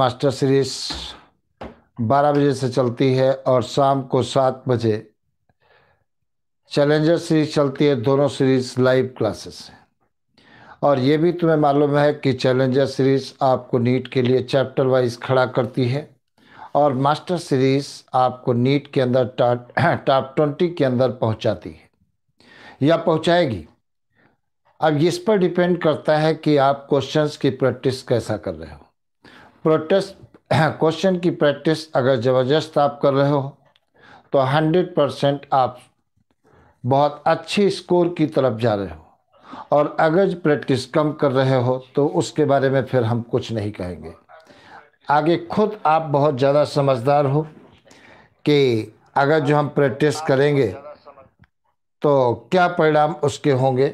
Master series बारह बजे से चलती है और शाम को सात बजे चैलेंजर सीरीज चलती है दोनों सीरीज लाइव क्लासेस हैं और ये भी तुम्हें मालूम है कि चैलेंजर सीरीज आपको नीट के लिए चैप्टर वाइज खड़ा करती है और मास्टर सीरीज आपको नीट के अंदर टॉप ट्वेंटी के अंदर पहुंचाती है या पहुंचाएगी अब इस पर डिपेंड करता है कि आप क्वेश्चंस की प्रैक्टिस कैसा कर रहे हो प्रोटेस्ट क्वेश्चन की प्रैक्टिस अगर ज़बरदस्त आप कर रहे हो तो हंड्रेड परसेंट आप बहुत अच्छे स्कोर की तरफ जा रहे हो और अगर प्रैक्टिस कम कर रहे हो तो उसके बारे में फिर हम कुछ नहीं कहेंगे आगे खुद आप बहुत ज़्यादा समझदार हो कि अगर जो हम प्रैक्टिस करेंगे तो क्या परिणाम उसके होंगे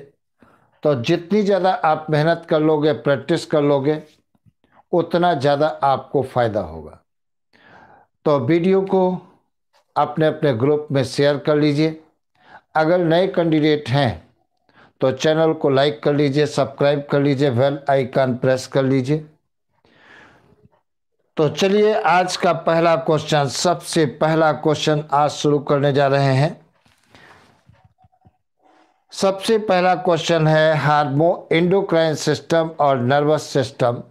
तो जितनी ज़्यादा आप मेहनत कर लोगे प्रैक्टिस कर लोगे उतना ज़्यादा आपको फ़ायदा होगा तो वीडियो को अपने अपने ग्रुप में शेयर कर लीजिए अगर नए कैंडिडेट हैं तो चैनल को लाइक कर लीजिए सब्सक्राइब कर लीजिए वेल आइकन प्रेस कर लीजिए तो चलिए आज का पहला क्वेश्चन सबसे पहला क्वेश्चन आज शुरू करने जा रहे हैं सबसे पहला क्वेश्चन है हार्मो इंडोक्राइन सिस्टम और नर्वस सिस्टम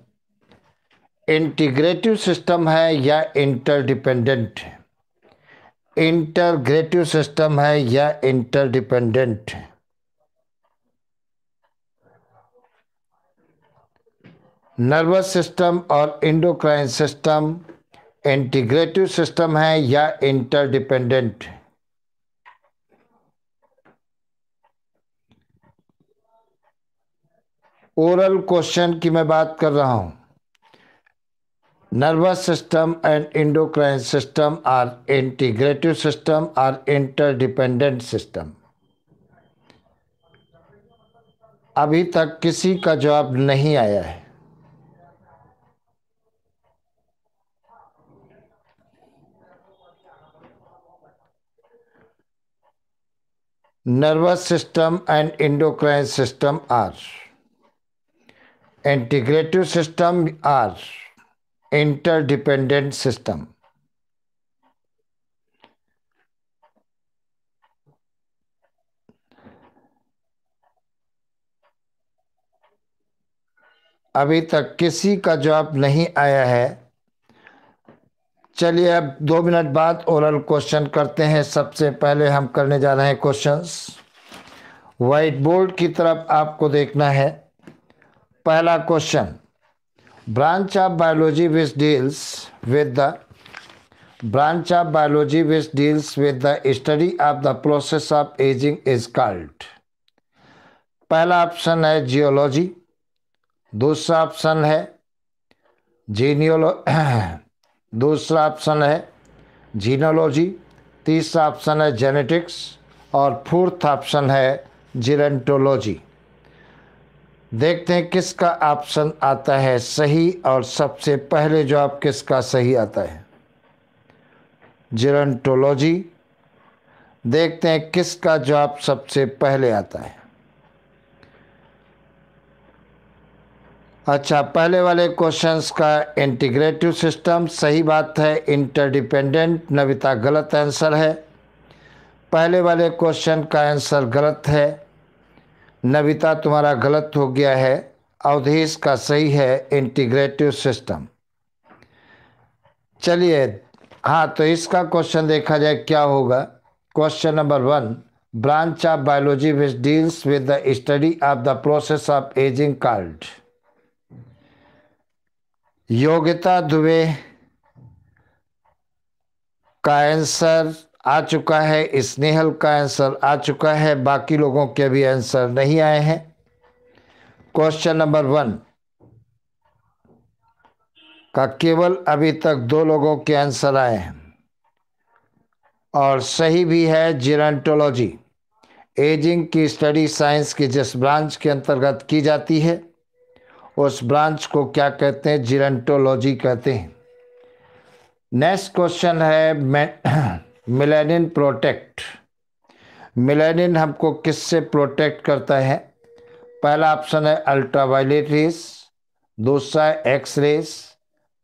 इंटीग्रेटिव सिस्टम है या इंटरडिपेंडेंट इंटरग्रेटिव सिस्टम है या इंटरडिपेंडेंट नर्वस सिस्टम और इंडोक्राइन सिस्टम इंटीग्रेटिव सिस्टम है या इंटरडिपेंडेंट ओरल क्वेश्चन की मैं बात कर रहा हूं nervous system and endocrine system are integrative system or interdependent system अभी तक किसी का जवाब नहीं आया है nervous system and endocrine system are integrative system are interdependent system अभी तक किसी का जवाब नहीं आया है चलिए अब दो मिनट बाद ओरल क्वेश्चन करते हैं सबसे पहले हम करने जा रहे हैं क्वेश्चंस व्हाइट बोर्ड की तरफ आपको देखना है पहला question branch of biology which deals with the branch of biology which deals with the study of the process of aging is called pehla option hai geology dusra option hai genealogy dusra option hai genealogy तीसरा option है genetics और fourth option है gerontology देखते हैं किसका option आता है सही और सबसे पहले जवाब किसका सही आता है जेरंटोलॉजी देखते हैं किसका जवाब सबसे पहले आता है अच्छा पहले वाले क्वेश्चंस का इंटीग्रेटिव सिस्टम सही बात है इंटरडिपेंडेंट नविता गलत आंसर है पहले वाले क्वेश्चन का आंसर गलत है नविता तुम्हारा गलत हो गया है अवधेश का सही है इंटीग्रेटिव सिस्टम चलिए हाँ तो इसका क्वेश्चन देखा जाए क्या होगा question number one branch of biology which deals with the study of the process of ageing कार्ड योग्यता दुबे का आंसर आ चुका है स्नेहल का आंसर आ चुका है बाकी लोगों के भी आंसर नहीं आए हैं क्वेश्चन नंबर वन का केवल अभी तक दो लोगों के आंसर आए हैं और सही भी है जीरेंटोलॉजी एजिंग की स्टडी साइंस की जिस ब्रांच के अंतर्गत की जाती है उस ब्रांच को क्या कहते हैं जीरेंटोलॉजी कहते हैं नेक्स्ट क्वेश्चन है मैं मिलानिन प्रोटेक्ट मिलेनिन हमको किससे प्रोटेक्ट करता है पहला ऑप्शन है अल्ट्रावायलेट रेस दूसरा है एक्स रेस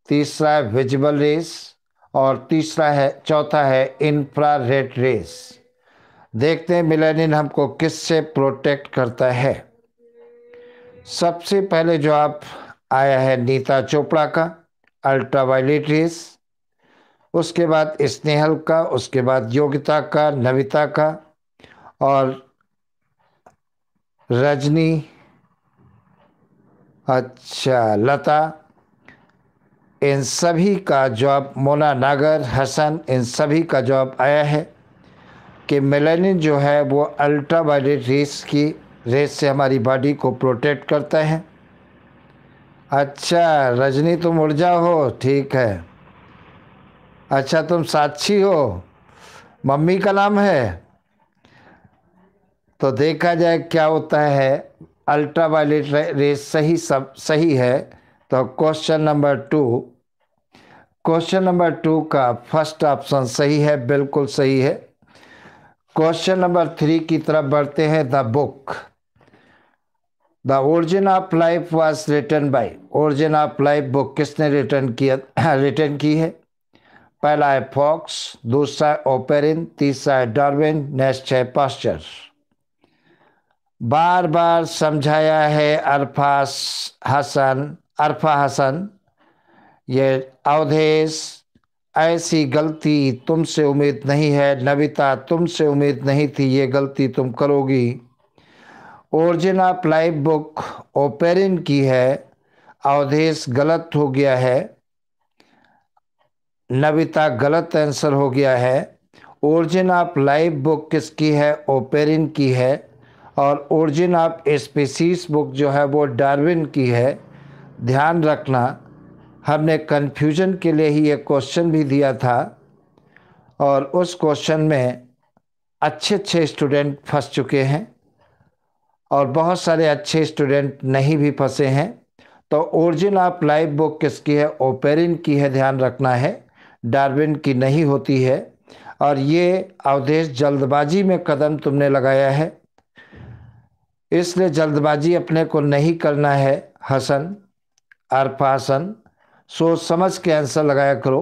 तीसरा है विजिबल रेस और तीसरा है चौथा है इंफ्रा रेड रेस देखते हैं मिलेनिन हमको किससे प्रोटेक्ट करता है सबसे पहले जो आप आया है नीता चोपड़ा का अल्ट्रावायलेट रेस उसके बाद स्नेहल का उसके बाद योगिता का नविता का और रजनी अच्छा लता इन सभी का जॉब मोना नागर हसन इन सभी का जॉब आया है कि मेलानिन जो है वो अल्ट्रा वायलेट रेस की रेस से हमारी बॉडी को प्रोटेक्ट करता है अच्छा रजनी तुम उड़ हो ठीक है अच्छा तुम साक्षी हो मम्मी का नाम है तो देखा जाए क्या होता है अल्ट्रा वायलेट रेस सही सब सही है तो question number two question number two का फर्स्ट ऑप्शन सही है बिल्कुल सही है क्वेश्चन नंबर थ्री की तरफ बढ़ते हैं the book the origin of life was written by origin of life book किसने रिटर्न किया रिटर्न की है पहला है फॉक्स दूसरा है ओपेरिन तीसरा है डार्विन नेक्स्ट है पॉस्चर बार बार समझाया है अरफा हसन अरफा हसन ये अवधेश ऐसी गलती तुमसे उम्मीद नहीं है नविता तुमसे उम्मीद नहीं थी ये गलती तुम करोगी origin of life book Oparin की है अवधेश गलत हो गया है नविता गलत आंसर हो गया है ओरिजिन ऑफ लाइफ बुक किसकी है ओपेरिन की है और ओरिजिन ऑफ स्पीसीस बुक जो है वो डार्विन की है ध्यान रखना हमने कन्फ्यूजन के लिए ही एक क्वेश्चन भी दिया था और उस क्वेश्चन में अच्छे अच्छे स्टूडेंट फंस चुके हैं और बहुत सारे अच्छे स्टूडेंट नहीं भी फंसे हैं तो ओरिजिन ऑफ लाइफ बुक किसकी है ओपेरिन की है ध्यान रखना है डार्विन की नहीं होती है और ये अवधेश जल्दबाजी में कदम तुमने लगाया है इसलिए जल्दबाजी अपने को नहीं करना है हसन अरफासन सोच समझ के आंसर लगाया करो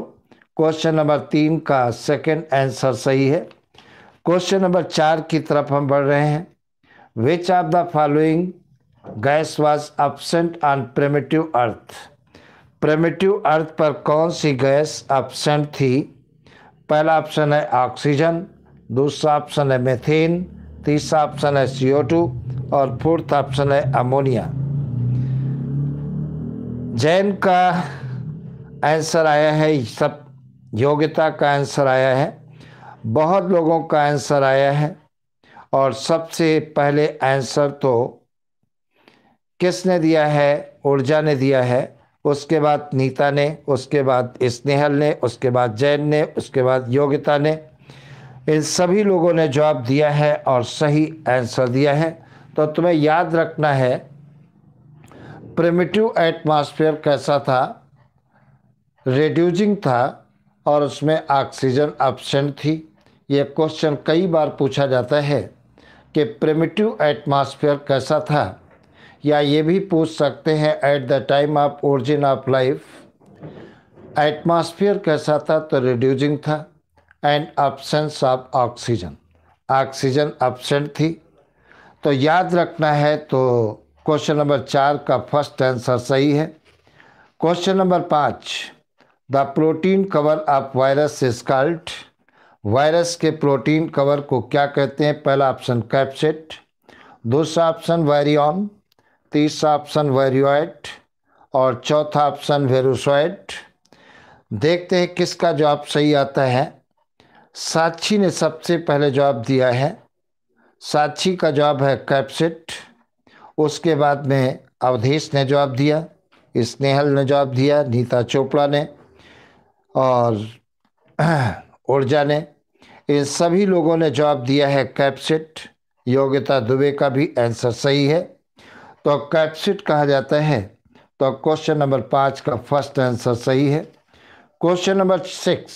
क्वेश्चन नंबर तीन का सेकंड आंसर सही है क्वेश्चन नंबर चार की तरफ हम बढ़ रहे हैं which of the following gas was absent on primitive earth primitive earth पर कौन सी गैस ऑप्शन थी पहला ऑप्शन है ऑक्सीजन दूसरा ऑप्शन है मेथेन तीसरा ऑप्शन है सी और फोर्थ ऑप्शन है अमोनिया जैन का आंसर आया है सब योग्यता का आंसर आया है बहुत लोगों का आंसर आया है और सबसे पहले आंसर तो किसने दिया है ऊर्जा ने दिया है उसके बाद नीता ने उसके बाद स्नेहल ने उसके बाद जैन ने उसके बाद योगिता ने इन सभी लोगों ने जवाब दिया है और सही आंसर दिया है तो तुम्हें याद रखना है प्रिमिटिव एटमॉस्फेयर कैसा था रेड्यूजिंग था और उसमें ऑक्सीजन ऑप्शन थी ये क्वेश्चन कई बार पूछा जाता है कि प्रिमिटिव एटमॉस्फेयर कैसा था या ये भी पूछ सकते हैं at the time of origin of life atmosphere कैसा था तो रिड्यूजिंग था and absence of oxygen oxygen absent थी तो याद रखना है तो क्वेश्चन नंबर चार का फर्स्ट आंसर सही है क्वेश्चन नंबर पाँच the protein cover of virus is virus के प्रोटीन कवर को क्या कहते हैं पहला ऑप्शन कैप्सेट दूसरा ऑप्शन वायरियॉन तीसरा ऑप्शन वेरियोइट और चौथा ऑप्शन वेरुसोइट देखते हैं किसका जवाब सही आता है साक्षी ने सबसे पहले जवाब दिया है साक्षी का जवाब है कैप्सिट उसके बाद में अवधेश ने जवाब दिया स्नेहल ने जवाब दिया नीता चोपड़ा ने और ऊर्जा ने इन सभी लोगों ने जवाब दिया है कैप्सिट योग्यता दुबे का भी आंसर सही है तो कैप्सिट कहा जाता है तो क्वेश्चन नंबर पाँच का फर्स्ट आंसर सही है question number six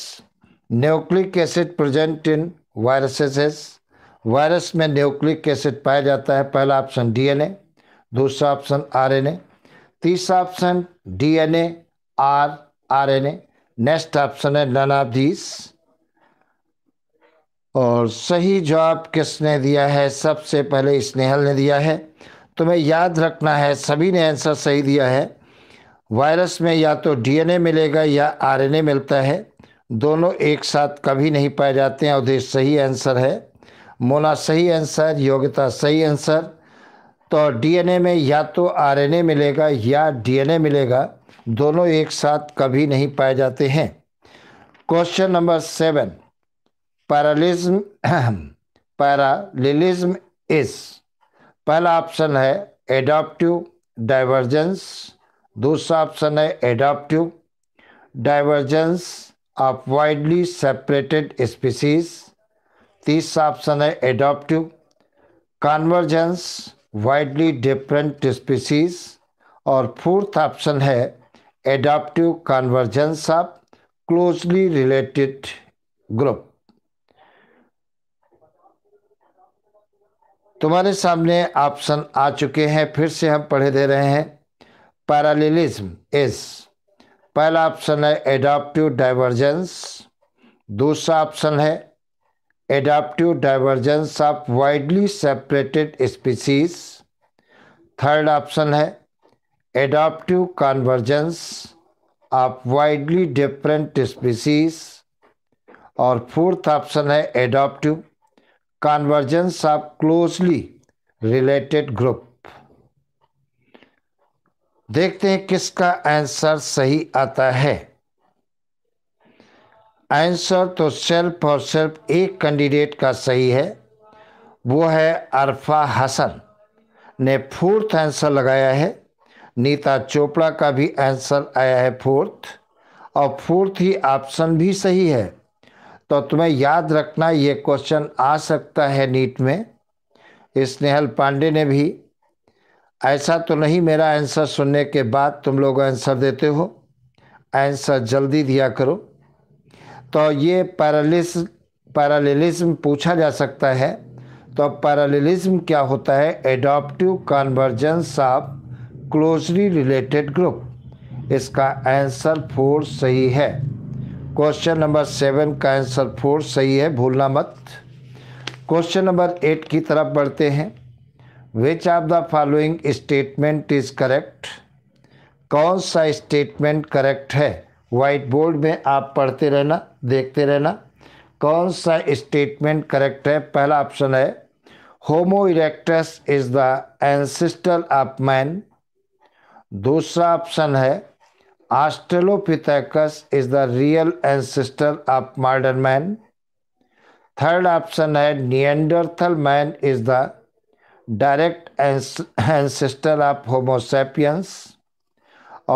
nucleic acid present in viruses virus में न्यूक्लिक एसिड पाया जाता है पहला ऑप्शन डीएनए दूसरा ऑप्शन आरएनए तीसरा option DNA or RNA next option है नन ऑफ दीज और सही जवाब किसने दिया है सबसे पहले स्नेहल ने दिया है तुम्हें याद रखना है सभी ने आंसर सही दिया है वायरस में या तो डीएनए मिलेगा या आरएनए मिलता है दोनों एक साथ कभी नहीं पाए जाते हैं उदेश सही आंसर है मोना सही आंसर योग्यता सही आंसर तो डीएनए में या तो आरएनए मिलेगा या डीएनए मिलेगा दोनों एक साथ कभी नहीं पाए जाते हैं question number seven parallelism parallelism is पहला ऑप्शन है एडाप्टिव डाइवर्जेंस दूसरा ऑप्शन है adaptive divergence of widely separated species तीसरा ऑप्शन है adaptive convergence widely different species और फोर्थ ऑप्शन है adaptive convergence of closely related group तुम्हारे सामने ऑप्शन आ चुके हैं फिर से हम पढ़े दे रहे हैं पैरालिज्म इज पहला ऑप्शन है एडाप्टिव डाइवर्जेंस दूसरा ऑप्शन है adaptive divergence of widely separated species third option है adaptive convergence of widely different species और फोर्थ ऑप्शन है adaptive convergence of closely related group देखते हैं किसका आंसर सही आता है आंसर तो सेल्फ और सेल्फ एक कैंडिडेट का सही है वो है अरफा हसन ने फोर्थ आंसर लगाया है नीता चोपड़ा का भी आंसर आया है फोर्थ और फोर्थ ही ऑप्शन भी सही है तो तुम्हें याद रखना ये क्वेश्चन आ सकता है नीट में स्नेहल पांडे ने भी ऐसा तो नहीं मेरा आंसर सुनने के बाद तुम लोग आंसर देते हो आंसर जल्दी दिया करो तो ये पैरालिस पैरालिज्म पूछा जा सकता है तो पैरालिज्म क्या होता है adaptive convergence of closely related group इसका आंसर फोर सही है क्वेश्चन नंबर सेवन का आंसर फोर सही है भूलना मत क्वेश्चन नंबर एट की तरफ बढ़ते हैं which of the following statement is correct कौन सा स्टेटमेंट करेक्ट है वाइट बोर्ड में आप पढ़ते रहना देखते रहना कौन सा स्टेटमेंट करेक्ट है पहला ऑप्शन है Homo erectus is the ancestor of man दूसरा ऑप्शन है Australopithecus is the real ancestor of modern man third option है Neanderthal man is the direct ancestor of Homo sapiens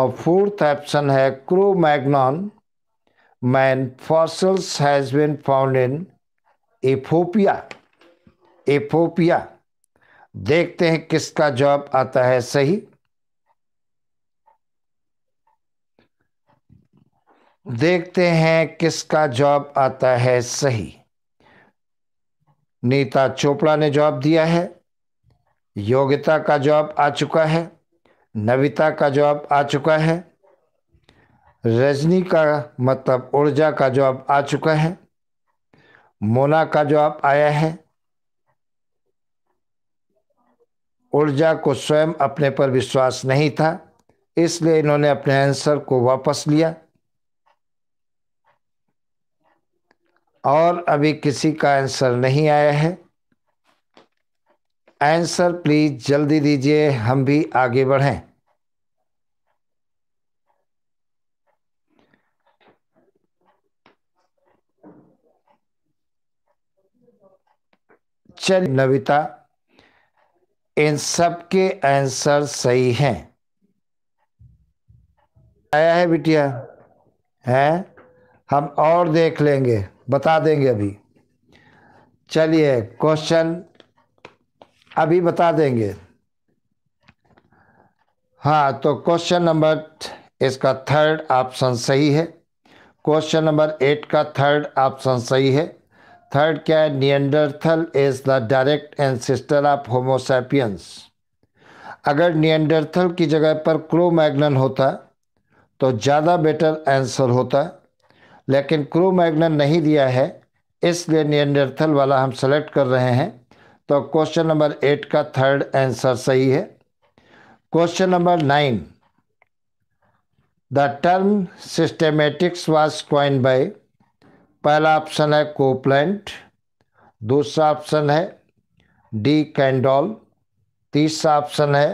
और फोर्थ ऑप्शन है Cro Magnon man fossils has been found in Ethiopia Ethiopia देखते हैं किसका जवाब आता है सही देखते हैं किसका जॉब आता है सही नीता चोपड़ा ने जॉब दिया है योगिता का जॉब आ चुका है नविता का जॉब आ चुका है रजनी का मतलब ऊर्जा का जॉब आ चुका है मोना का जॉब आया है ऊर्जा को स्वयं अपने पर विश्वास नहीं था इसलिए इन्होंने अपने आंसर को वापस लिया और अभी किसी का आंसर नहीं आया है आंसर प्लीज जल्दी दीजिए हम भी आगे बढ़ें चल नविता इन सब के आंसर सही हैं आया है बिटिया हैं हम और देख लेंगे बता देंगे अभी चलिए क्वेश्चन अभी बता देंगे हाँ तो क्वेश्चन नंबर इसका थर्ड ऑप्शन सही है क्वेश्चन नंबर एट का थर्ड ऑप्शन सही है थर्ड क्या है Neanderthal is the direct ancestor of Homo sapiens अगर नियंडरथल की जगह पर क्रो मैगन होता तो ज़्यादा बेटर आंसर होता लेकिन क्रू मैग्नन नहीं दिया है इसलिए नियंडरथल वाला हम सेलेक्ट कर रहे हैं तो क्वेश्चन नंबर एट का थर्ड आंसर सही है question number nine the term systematics was coined by पहला ऑप्शन है कोपलैंड दूसरा ऑप्शन है डी कैंडॉल तीसरा ऑप्शन है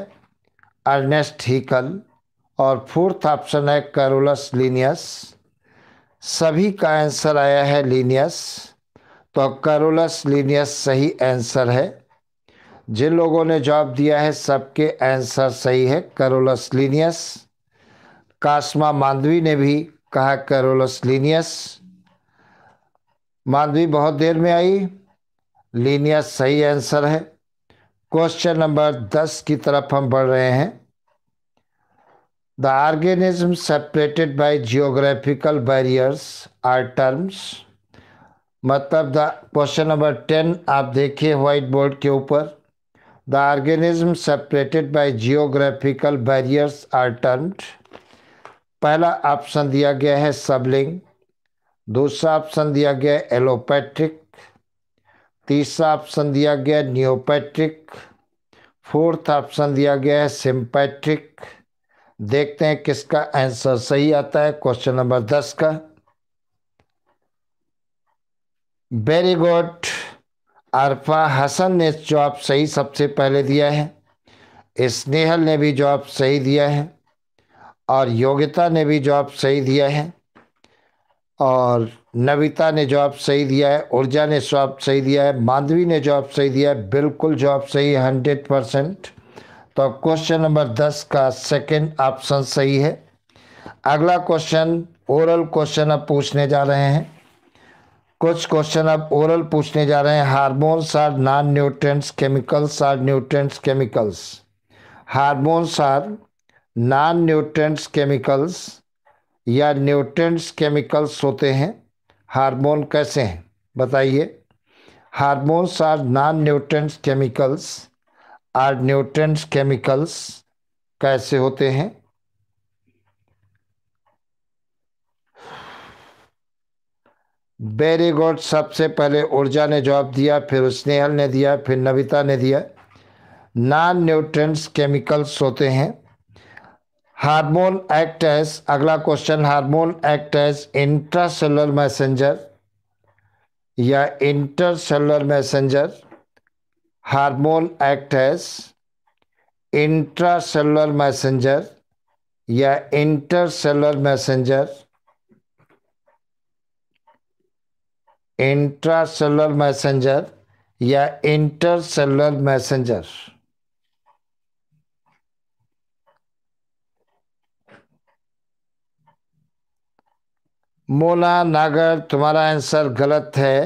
अर्नेस्ट हीकल और फोर्थ ऑप्शन है करोलस लीनियस सभी का आंसर आया है लीनियस तो करोलस लीनियस सही आंसर है जिन लोगों ने जवाब दिया है सबके आंसर सही है करोलस लीनियस कास्मा मांडवी ने भी कहा करोलस लीनियस मांडवी बहुत देर में आई लीनियस सही आंसर है क्वेश्चन नंबर दस की तरफ हम बढ़ रहे हैं The organisms separated by geographical barriers are terms. मतलब द क्वेश्चन नंबर टेन आप देखिए व्हाइट बोर्ड के ऊपर the organism separated by geographical barriers are termed पहला ऑप्शन दिया गया है सबलिंग दूसरा ऑप्शन दिया गया है एलोपैट्रिक तीसरा ऑप्शन दिया गया है न्योपैट्रिक फोर्थ ऑप्शन दिया गया है सिम्पैट्रिक देखते हैं किसका आंसर सही आता है क्वेश्चन नंबर दस का वेरी गुड अरफा हसन ने जवाब सही सबसे पहले दिया है स्नेहल ने भी जवाब सही दिया है और योगिता ने भी जवाब सही दिया है और नविता ने जवाब सही दिया है ऊर्जा ने जवाब सही दिया है माधवी ने जवाब सही दिया है बिल्कुल जवाब सही हंड्रेड परसेंट तो क्वेश्चन नंबर दस का सेकंड ऑप्शन सही है अगला क्वेश्चन ओरल क्वेश्चन अब पूछने जा रहे हैं कुछ क्वेश्चन अब ओरल पूछने जा रहे हैं hormones are non nutrients chemicals are nutrients chemicals hormones are non nutrients chemicals या न्यूट्रेंट्स केमिकल्स होते हैं हारमोन कैसे हैं बताइए hormones are non nutrients chemicals are nutrients chemicals कैसे होते हैं गुड सबसे पहले ऊर्जा ने जवाब दिया फिर स्नेहल ने दिया फिर नविता ने दिया नॉन न्यूट्रेंट्स केमिकल्स होते हैं हार्मोन एक्ट एज अगला question hormone act as cellular messenger या intercellular messenger hormone act as intracellular messenger या इंटरसेलुलर मैसेंजर इंट्रासेलुलर मैसेंजर या इंटरसेलुलर मैसेंजर मोला नागर तुम्हारा आंसर गलत है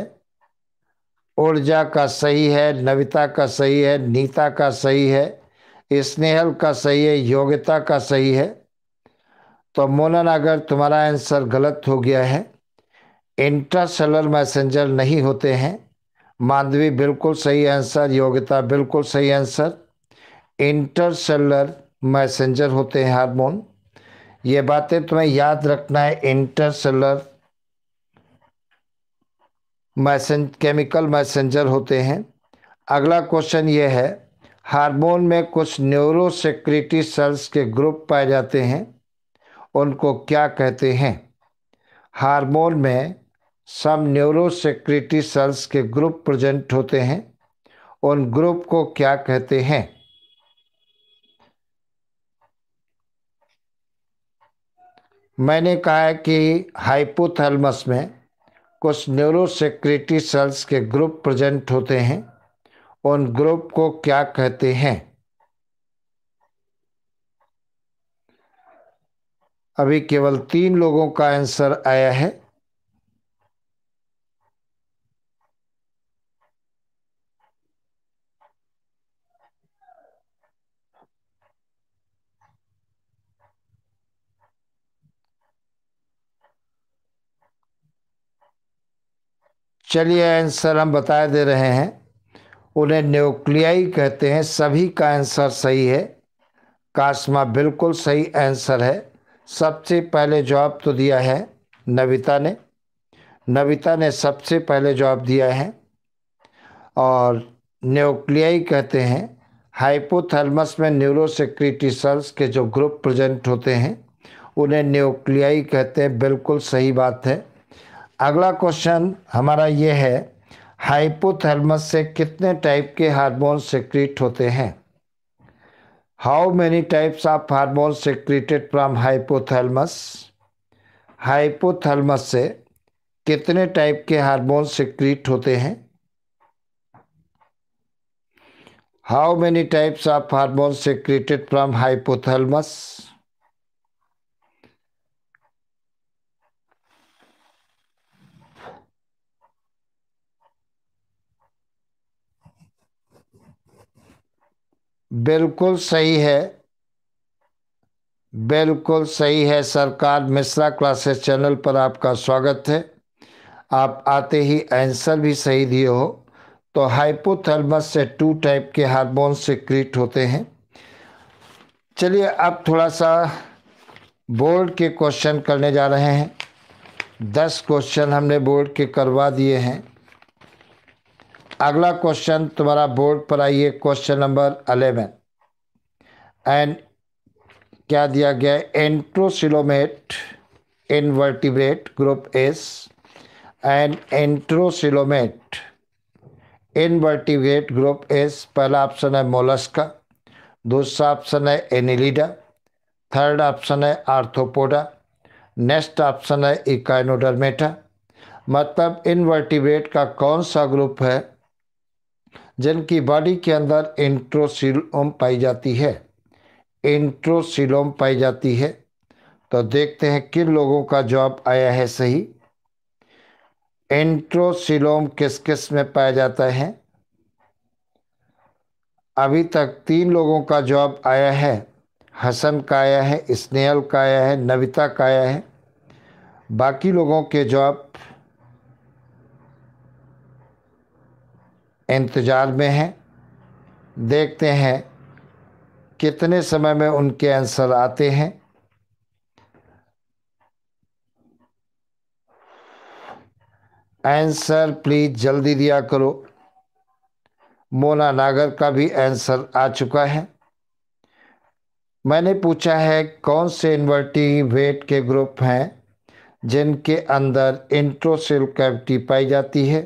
ऊर्जा का सही है नविता का सही है नीता का सही है स्नेहल का सही है योग्यता का सही है तो मोलन अगर तुम्हारा आंसर गलत हो गया है इंटरसेलर मैसेंजर नहीं होते हैं मांडवी बिल्कुल सही आंसर योग्यता बिल्कुल सही आंसर इंटरसेलर मैसेंजर होते हैं हार्मोन ये बातें तुम्हें याद रखना है इंटरसेलर मैसें केमिकल मैसेंजर होते हैं अगला क्वेश्चन ये है हार्मोन में कुछ न्यूरोसिक्रिटी सेल्स के ग्रुप पाए जाते हैं उनको क्या कहते हैं हार्मोन में सब न्यूरोसिक्रिटी सेल्स के ग्रुप प्रेजेंट होते हैं उन ग्रुप को क्या कहते हैं मैंने कहा है कि हाइपोथैलमस में कुछ न्यूरोसेक्रेटरी सेल्स के ग्रुप प्रेजेंट होते हैं उन ग्रुप को क्या कहते हैं अभी केवल तीन लोगों का आंसर आया है चलिए आंसर हम बता दे रहे हैं उन्हें न्यूक्लियाई कहते हैं सभी का आंसर सही है कास्मा बिल्कुल सही आंसर है सबसे पहले जवाब तो दिया है नविता ने नविता ने सबसे पहले जवाब दिया है और न्यूक्लियाई कहते हैं हाइपोथर्मस में न्यूरोसिक्रिटी सेल्स के जो ग्रुप प्रेजेंट होते हैं उन्हें न्यूक्लियाई कहते हैं बिल्कुल सही बात है अगला क्वेश्चन हमारा ये है हाइपोथर्मस से कितने टाइप के हार्मोन सिक्रीट होते हैं how many types of hormone secreted from hypothalamus hypothalamus से कितने टाइप के हार्मोन सिक्रीट होते हैं how many types of hormone secreted from hypothalamus बिल्कुल सही है बिल्कुल सही है सरकार मिश्रा क्लासेस चैनल पर आपका स्वागत है आप आते ही आंसर भी सही दिए हो तो हाइपोथर्मस से टू टाइप के हार्मोन सिक्रीट होते हैं चलिए अब थोड़ा सा बोर्ड के क्वेश्चन करने जा रहे हैं दस क्वेश्चन हमने बोर्ड के करवा दिए हैं अगला क्वेश्चन तुम्हारा बोर्ड पर आइए क्वेश्चन नंबर अलेवन एंड क्या दिया गया enterocoelomate invertebrate group is and enterocoelomate invertebrate group is पहला ऑप्शन है मोलस्का दूसरा ऑप्शन है एनिलीडा थर्ड ऑप्शन है आर्थोपोडा नेक्स्ट ऑप्शन है इकाइनोडरमेटा मतलब इनवर्टिब्रेट का कौन सा ग्रुप है जिनकी बॉडी के अंदर इंट्रोसिलोम पाई जाती है इंट्रोसिलोम पाई जाती है तो देखते हैं किन लोगों का जवाब आया है सही एंट्रोसिलोम किस किस में पाया जाता है अभी तक तीन लोगों का जवाब आया है हसन का आया है स्नेहल का आया है नविता का आया है बाकी लोगों के जवाब इंतज़ार में हैं देखते हैं कितने समय में उनके आंसर आते हैं आंसर प्लीज़ जल्दी दिया करो मोना नागर का भी आंसर आ चुका है मैंने पूछा है कौन से इन्वर्टिवेट के ग्रुप हैं जिनके अंदर इंट्रोसेल कैविटी पाई जाती है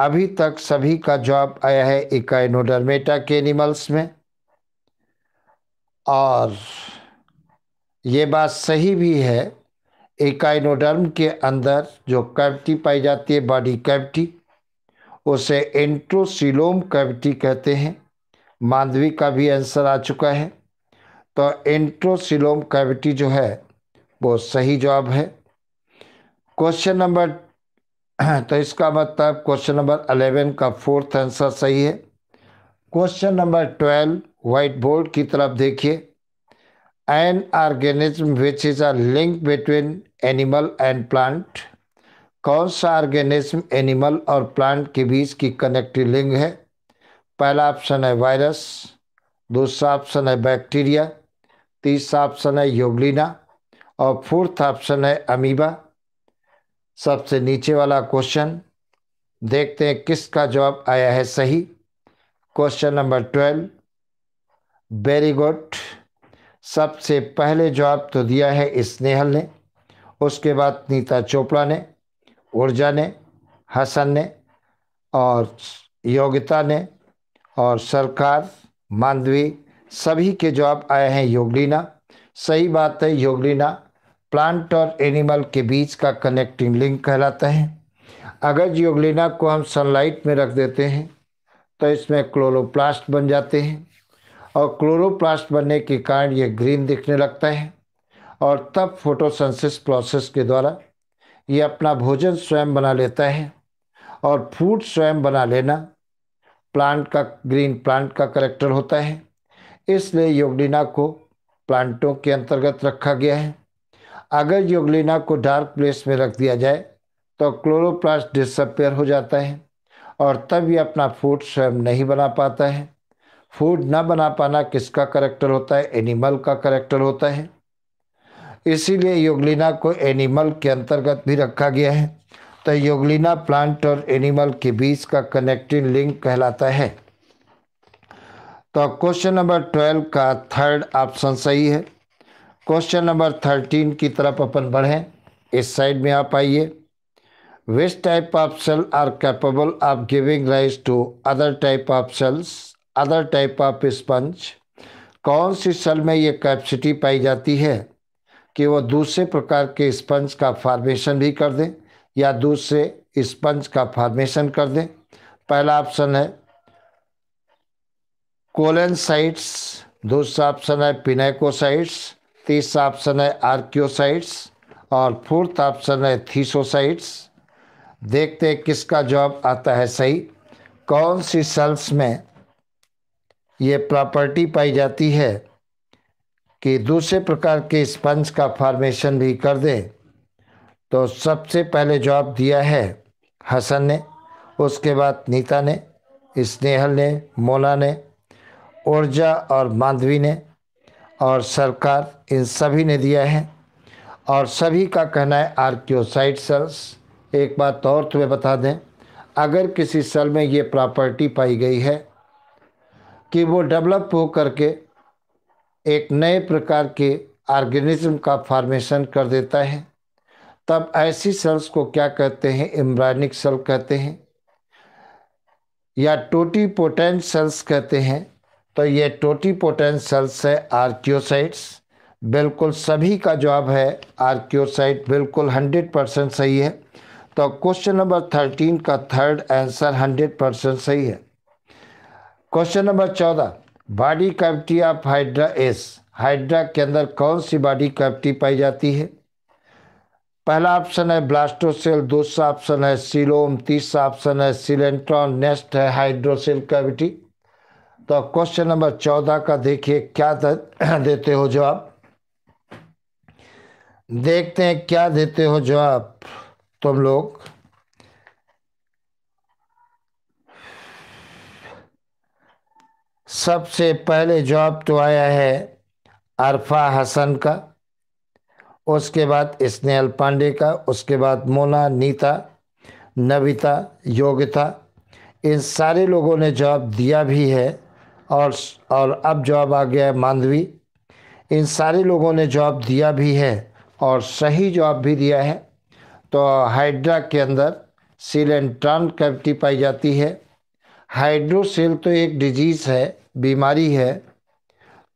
अभी तक सभी का जॉब आया है इकाइनोडर्मेटा के एनिमल्स में और ये बात सही भी है इकाइनोडर्म के अंदर जो कैविटी पाई जाती है बॉडी कैविटी उसे एंट्रोसिलोम कैविटी कहते हैं मांडवी का भी आंसर आ चुका है तो एंट्रोसिलोम कैविटी जो है वो सही जवाब है क्वेश्चन नंबर तो इसका मतलब क्वेश्चन नंबर अलेवन का फोर्थ आंसर सही है question number twelve white board की तरफ देखिए an organism which is a link between animal and plant कौन सा ऑर्गेनिज्म एनिमल और प्लांट के बीच की कनेक्टिव लिंग है पहला ऑप्शन है वायरस दूसरा ऑप्शन है बैक्टीरिया तीसरा ऑप्शन है योगलिना और फोर्थ ऑप्शन है अमीबा सबसे नीचे वाला क्वेश्चन देखते हैं किसका जवाब आया है सही question number twelve very good सबसे पहले जवाब तो दिया है स्नेहल ने उसके बाद नीता चोपड़ा ने ऊर्जा ने हसन ने और योगिता ने और सरकार मांडवी सभी के जवाब आए हैं योगलीना सही बात है योगलीना प्लांट और एनिमल के बीच का कनेक्टिंग लिंक कहलाता है अगर जियोग्लिना को हम सनलाइट में रख देते हैं तो इसमें क्लोरोप्लास्ट बन जाते हैं और क्लोरोप्लास्ट बनने के कारण ये ग्रीन दिखने लगता है और तब फोटोसेंसिस प्रोसेस के द्वारा ये अपना भोजन स्वयं बना लेता है और फूड स्वयं बना लेना प्लांट का ग्रीन प्लांट का करेक्टर होता है इसलिए योगडीना को प्लांटों के अंतर्गत रखा गया है अगर योगलिना को डार्क प्लेस में रख दिया जाए तो क्लोरोप्लास्ट डिसअपेयर हो जाता है और तब ये अपना फूड स्वयं नहीं बना पाता है फूड ना बना पाना किसका करेक्टर होता है एनिमल का करेक्टर होता है इसीलिए योगलिना को एनिमल के अंतर्गत भी रखा गया है तो योगलिना प्लांट और एनिमल के बीच का कनेक्टिंग लिंक कहलाता है तो क्वेश्चन नंबर ट्वेल्व का थर्ड ऑप्शन सही है क्वेश्चन नंबर थर्टीन की तरफ अपन बढ़ें इस साइड में आप आइए which type of cell are capable of giving rise to other type of cells other type of sponge कौन सी सेल में ये कैपेसिटी पाई जाती है कि वो दूसरे प्रकार के स्पंज का फॉर्मेशन भी कर दें या दूसरे स्पंज का फॉर्मेशन कर दें पहला ऑप्शन है कोलेंसाइट्स दूसरा ऑप्शन है पिनेकोसाइट्स तीसरा ऑप्शन है आर्क्योसाइट्स और फोर्थ ऑप्शन है थीसोसाइट्स देखते हैं किसका जवाब आता है सही कौन सी सेल्स में ये प्रॉपर्टी पाई जाती है कि दूसरे प्रकार के स्पंज का फॉर्मेशन भी कर दें तो सबसे पहले जवाब दिया है हसन ने उसके बाद नीता ने स्नेहल ने मोना ने ऊर्जा और मांधवी ने और सरकार इन सभी ने दिया है और सभी का कहना है आर्क्योसाइड सेल्स एक बात तो और तुम्हें बता दें अगर किसी सेल में ये प्रॉपर्टी पाई गई है कि वो डेवलप हो करके एक नए प्रकार के ऑर्गेनिज्म का फॉर्मेशन कर देता है तब ऐसी सेल्स को क्या कहते हैं इम्ब्रायनिक सेल कहते हैं या टोटी पोटेंट सेल्स कहते हैं तो ये टोटीपोटेंशियल से आर्क्योसाइट्स बिल्कुल सभी का जवाब है आर्क्योसाइट बिल्कुल हंड्रेड परसेंट सही है तो क्वेश्चन नंबर थर्टीन का थर्ड आंसर हंड्रेड परसेंट सही है क्वेश्चन नंबर चौदह body cavity of Hydra is Hydra के अंदर कौन सी बॉडी कैविटी पाई जाती है पहला ऑप्शन है ब्लास्टोसेल दूसरा ऑप्शन है सिलोम तीसरा ऑप्शन है सिलेंट्रॉन नेक्स्ट है हाइड्रोसेल कैविटी तो क्वेश्चन नंबर चौदह का देखिए क्या देते हो जवाब देखते हैं क्या देते हो जवाब तुम लोग सबसे पहले जवाब तो आया है अरफा हसन का उसके बाद स्नेहल पांडे का उसके बाद मोना नीता नविता योगिता इन सारे लोगों ने जवाब दिया भी है और और अब जवाब आ गया है मांडवी इन सारे लोगों ने जॉब दिया भी है और सही जवाब भी दिया है तो हाइड्रा के अंदर सील एंड ट्रांड कैविटी पाई जाती है हाइड्रोसेल तो एक डिजीज़ है बीमारी है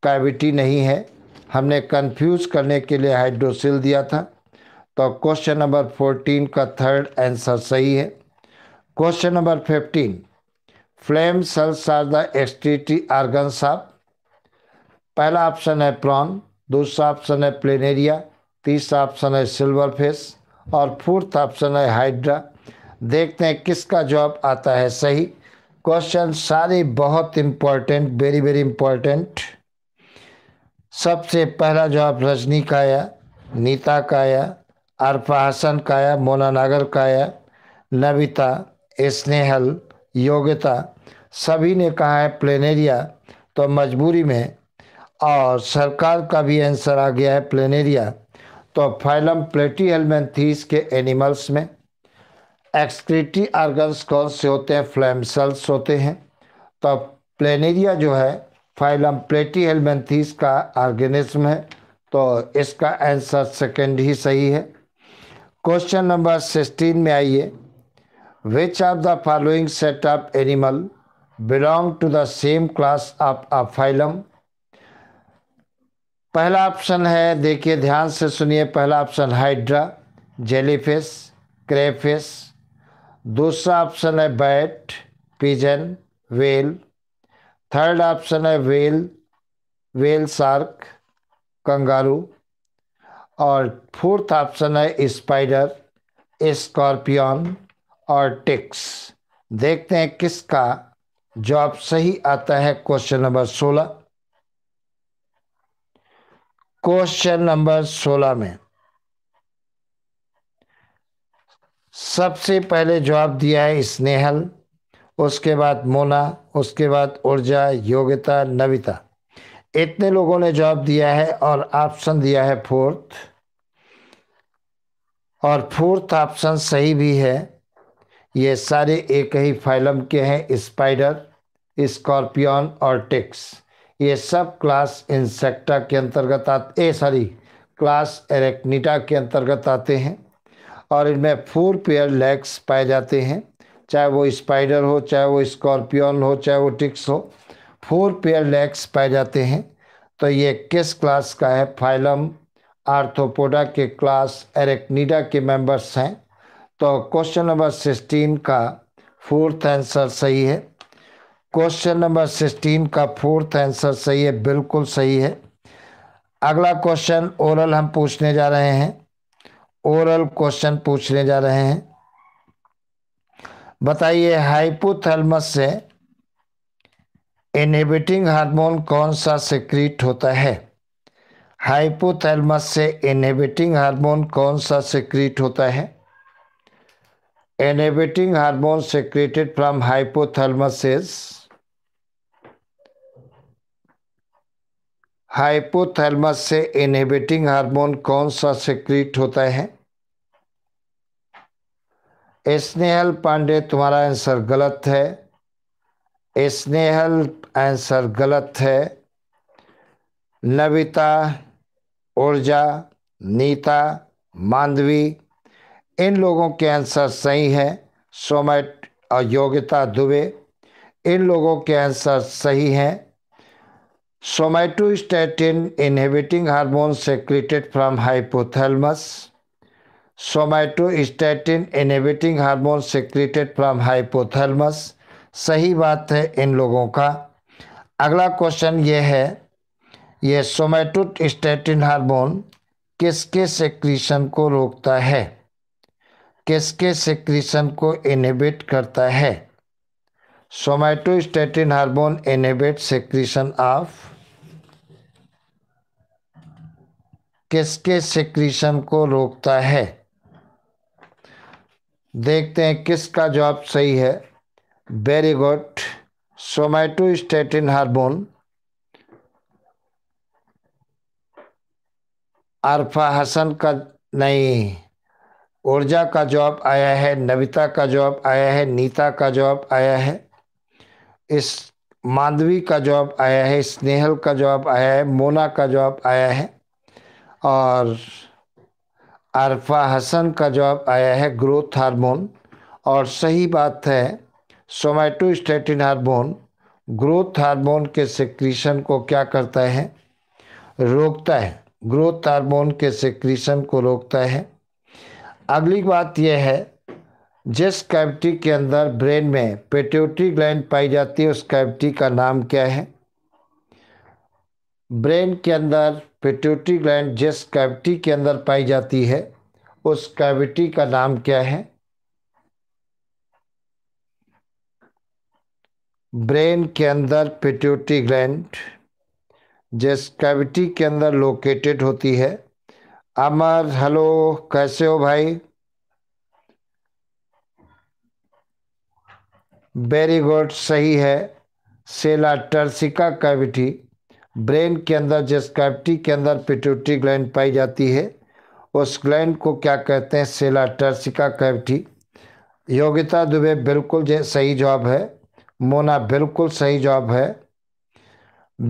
कैविटी नहीं है हमने कंफ्यूज करने के लिए हाइड्रोसेल दिया था तो क्वेश्चन नंबर फोर्टीन का थर्ड आंसर सही है question number fifteen flame cells are the S T of पहला ऑप्शन है प्रॉन दूसरा ऑप्शन है प्लेनेरिया तीसरा ऑप्शन है सिल्वर फेस और फोर्थ ऑप्शन है हाइड्रा देखते हैं किसका जवाब आता है सही क्वेश्चन सारे बहुत इम्पोर्टेंट वेरी वेरी इम्पोर्टेंट सबसे पहला जवाब रजनी का आया नीता का आया अरफा हसन का आया मोना नागर का आया नविता स्नेहल योगिता सभी ने कहा है प्लेनेरिया तो मजबूरी में और सरकार का भी आंसर आ गया है प्लेनेरिया तो फाइलम प्लेटी हेलमेंथीस के एनिमल्स में एक्सक्रीटी आर्गन्स कौन से होते हैं फ्लैम सेल्स होते हैं तो प्लेनेरिया जो है फाइलम प्लेटी हेलमेंथीस का ऑर्गेनिज्म है तो इसका आंसर सेकेंड ही सही है क्वेश्चन नंबर सिक्सटीन में आइए which are the following set of animal belong to the same class of a phylum पहला ऑप्शन है देखिए ध्यान से सुनिए पहला ऑप्शन हाइड्रा जेलीफिश क्रेफिश दूसरा ऑप्शन है bat pigeon whale third option है वेल वेल सार्क कंगारू और फोर्थ ऑप्शन है स्पाइडर स्कॉर्पियन और टिक्स देखते हैं किसका जवाब सही आता है क्वेश्चन नंबर सोलह क्वेश्चन नंबर सोलह में सबसे पहले जवाब दिया है स्नेहल उसके बाद मोना उसके बाद ऊर्जा योग्यता नविता इतने लोगों ने जवाब दिया है और ऑप्शन दिया है फोर्थ और फोर्थ ऑप्शन सही भी है ये सारे एक ही फाइलम के हैं स्पाइडर स्कॉर्पियन और टिक्स ये सब क्लास इंसेक्टा के अंतर्गत आते ए सॉरी क्लास एरेक्निटा के अंतर्गत आते हैं और इनमें फोर पेयर लेग्स पाए जाते हैं चाहे वो स्पाइडर हो चाहे वो स्कॉर्पियन हो चाहे वो टिक्स हो फोर पेयर लेग्स पाए जाते हैं तो ये किस क्लास का है फाइलम आर्थोपोडा के क्लास एरेक्निडा के मेंबर्स हैं तो क्वेश्चन नंबर सिक्सटीन का फोर्थ आंसर सही है क्वेश्चन नंबर सिक्सटीन का फोर्थ आंसर सही है बिल्कुल सही है अगला क्वेश्चन ओरल हम पूछने जा रहे हैं ओरल क्वेश्चन पूछने जा रहे हैं बताइए हाइपोथैलेमस से इनहिबिटिंग हार्मोन कौन सा सिक्रीट होता है हाइपोथैलेमस से इनहिबिटिंग हार्मोन कौन सा सिक्रीट होता है inhibiting hormone secreted from hypothalamus is hypothalamus से इनहिबिटिंग हार्मोन कौन सा सिक्रीट होता है स्नेहल पांडे तुम्हारा आंसर गलत है स्नेहल आंसर गलत है नविता ऊर्जा नीता मांडवी इन लोगों के आंसर सही हैं सोमैट और योग्यता दुबे इन लोगों के आंसर सही हैं Somatostatin inhibiting hormone secreted from hypothalamus. Somatostatin inhibiting hormone secreted from hypothalamus. सही बात है इन लोगों का अगला क्वेश्चन ये है ये सोमेटोस्टेटिन हार्मोन किसके सेक्रीशन को रोकता है किसके सेक्रीशन को इनहिबिट करता है somatostatin hormone inhibit secretion of किसके सेक्रीशन को रोकता है देखते हैं किसका जवाब सही है very good somatostatin hormone Arfa Hasan का नहीं ऊर्जा का जवाब आया है नविता का जवाब आया है नीता का जवाब आया है इस मांडवी का जवाब आया है स्नेहल का जवाब आया है मोना का जवाब आया है और अरफा हसन का जवाब आया है ग्रोथ हार्मोन और सही बात है सोमैटोस्टेटिन हार्मोन ग्रोथ हार्मोन के सिक्रीशन को क्या करता है रोकता है ग्रोथ हार्मोन के सिक्रीशन को रोकता है अगली बात यह है जिस कैविटी के अंदर ब्रेन में पेट्यूटरी ग्लैंड पाई जाती है उस कैविटी का नाम क्या है ब्रेन के अंदर पेट्यूटरी ग्लैंड जिस कैविटी के अंदर पाई जाती है उस कैविटी का नाम क्या है ब्रेन के अंदर पेट्यूटरी ग्लैंड जिस कैविटी के अंदर लोकेटेड होती है अमर हेलो कैसे हो भाई वेरी गुड सही है सेला टर्सिका कैविटी ब्रेन के अंदर जिस कैविटी के अंदर पिट्यूटरी ग्लैंड पाई जाती है उस ग्लैंड को क्या कहते हैं sella turcica cavity Yogita Dubey बिल्कुल सही जवाब है मोना बिल्कुल सही जवाब है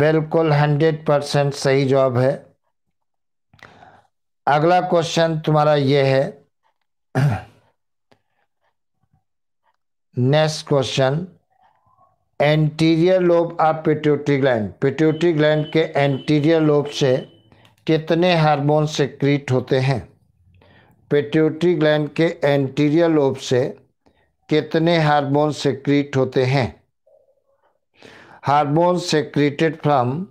बिल्कुल हंड्रेड परसेंट सही जवाब है अगला क्वेश्चन तुम्हारा ये है next question anterior lobe of pituitary gland pituitary gland के एंटीरियर लोब से कितने हार्मोन सिक्रीट होते हैं पिट्यूटरी ग्लैंड के एंटीरियर लोब से कितने हार्मोन सिक्रीट होते हैं hormone secreted from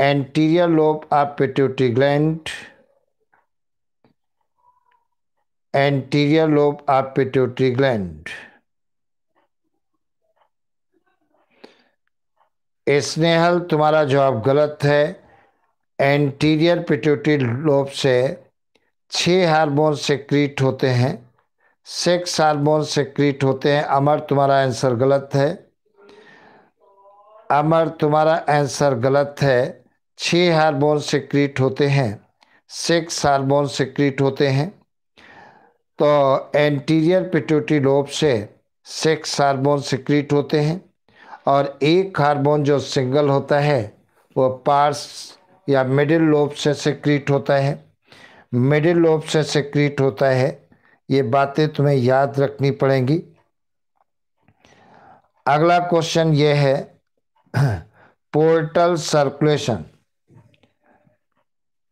anterior lobe of pituitary gland anterior lobe of pituitary gland Snehal तुम्हारा जवाब गलत है एंटीरियर पिट्यूटरी लोब से छः हार्मोन सेक्रीट होते हैं सेक्स हार्मोन सेक्रीट होते हैं अमर तुम्हारा आंसर गलत है अमर तुम्हारा आंसर गलत है छः हार्मोन सेक्रीट होते हैं सेक्स हार्मोन सेक्रीट होते हैं तो एंटीरियर पिट्यूटरी लोब से सेक्स हार्मोन सेक्रीट होते हैं और एक हार्मोन जो सिंगल होता है वह पार्स या मिडिल लोब से सिक्रीट होता है मिडिल लोब से सिक्रीट होता है ये बातें तुम्हें याद रखनी पड़ेंगी अगला क्वेश्चन ये है पोर्टल सर्कुलेशन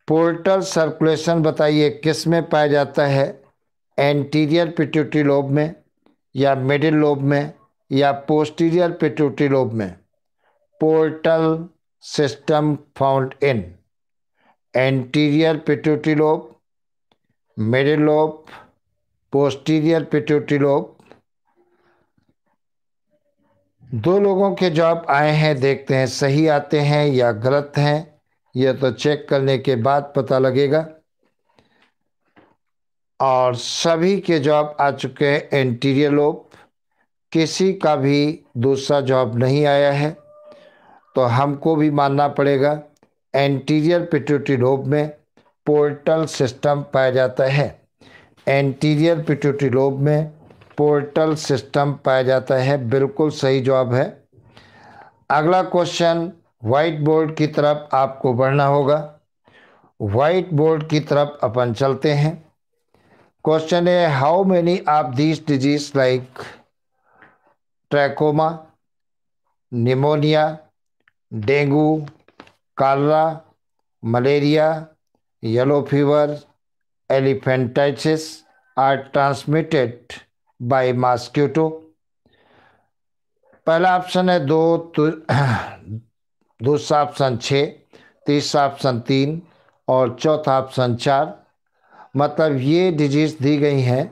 पोर्टल सर्कुलेशन बताइए किस में पाया जाता है एंटीरियर पिट्यूटरी लोब में या मिडिल लोब में या पोस्टीरियर पिट्यूटरी लोब में portal system found in anterior pituitary lobe middle lobe posterior pituitary lobe दो लोगों के जॉब आए हैं देखते हैं सही आते हैं या गलत हैं यह तो चेक करने के बाद पता लगेगा और सभी के जॉब आ चुके हैं एंटीरियर लोब किसी का भी दूसरा जॉब नहीं आया है तो हमको भी मानना पड़ेगा एंटीरियर पिट्यूटरी लोब में पोर्टल सिस्टम पाया जाता है एंटीरियर पिट्यूटरी लोब में पोर्टल सिस्टम पाया जाता है बिल्कुल सही जवाब है अगला क्वेश्चन वाइट बोर्ड की तरफ आपको बढ़ना होगा वाइट बोर्ड की तरफ अपन चलते हैं क्वेश्चन है how many of this disease like trachoma pneumonia dengue cholera malaria yellow fever elephantiasis are transmitted by mosquito पहला ऑप्शन है दो दूसरा ऑप्शन छः तीसरा ऑप्शन तीन और चौथा ऑप्शन चार मतलब ये डिजीज़ दी गई हैं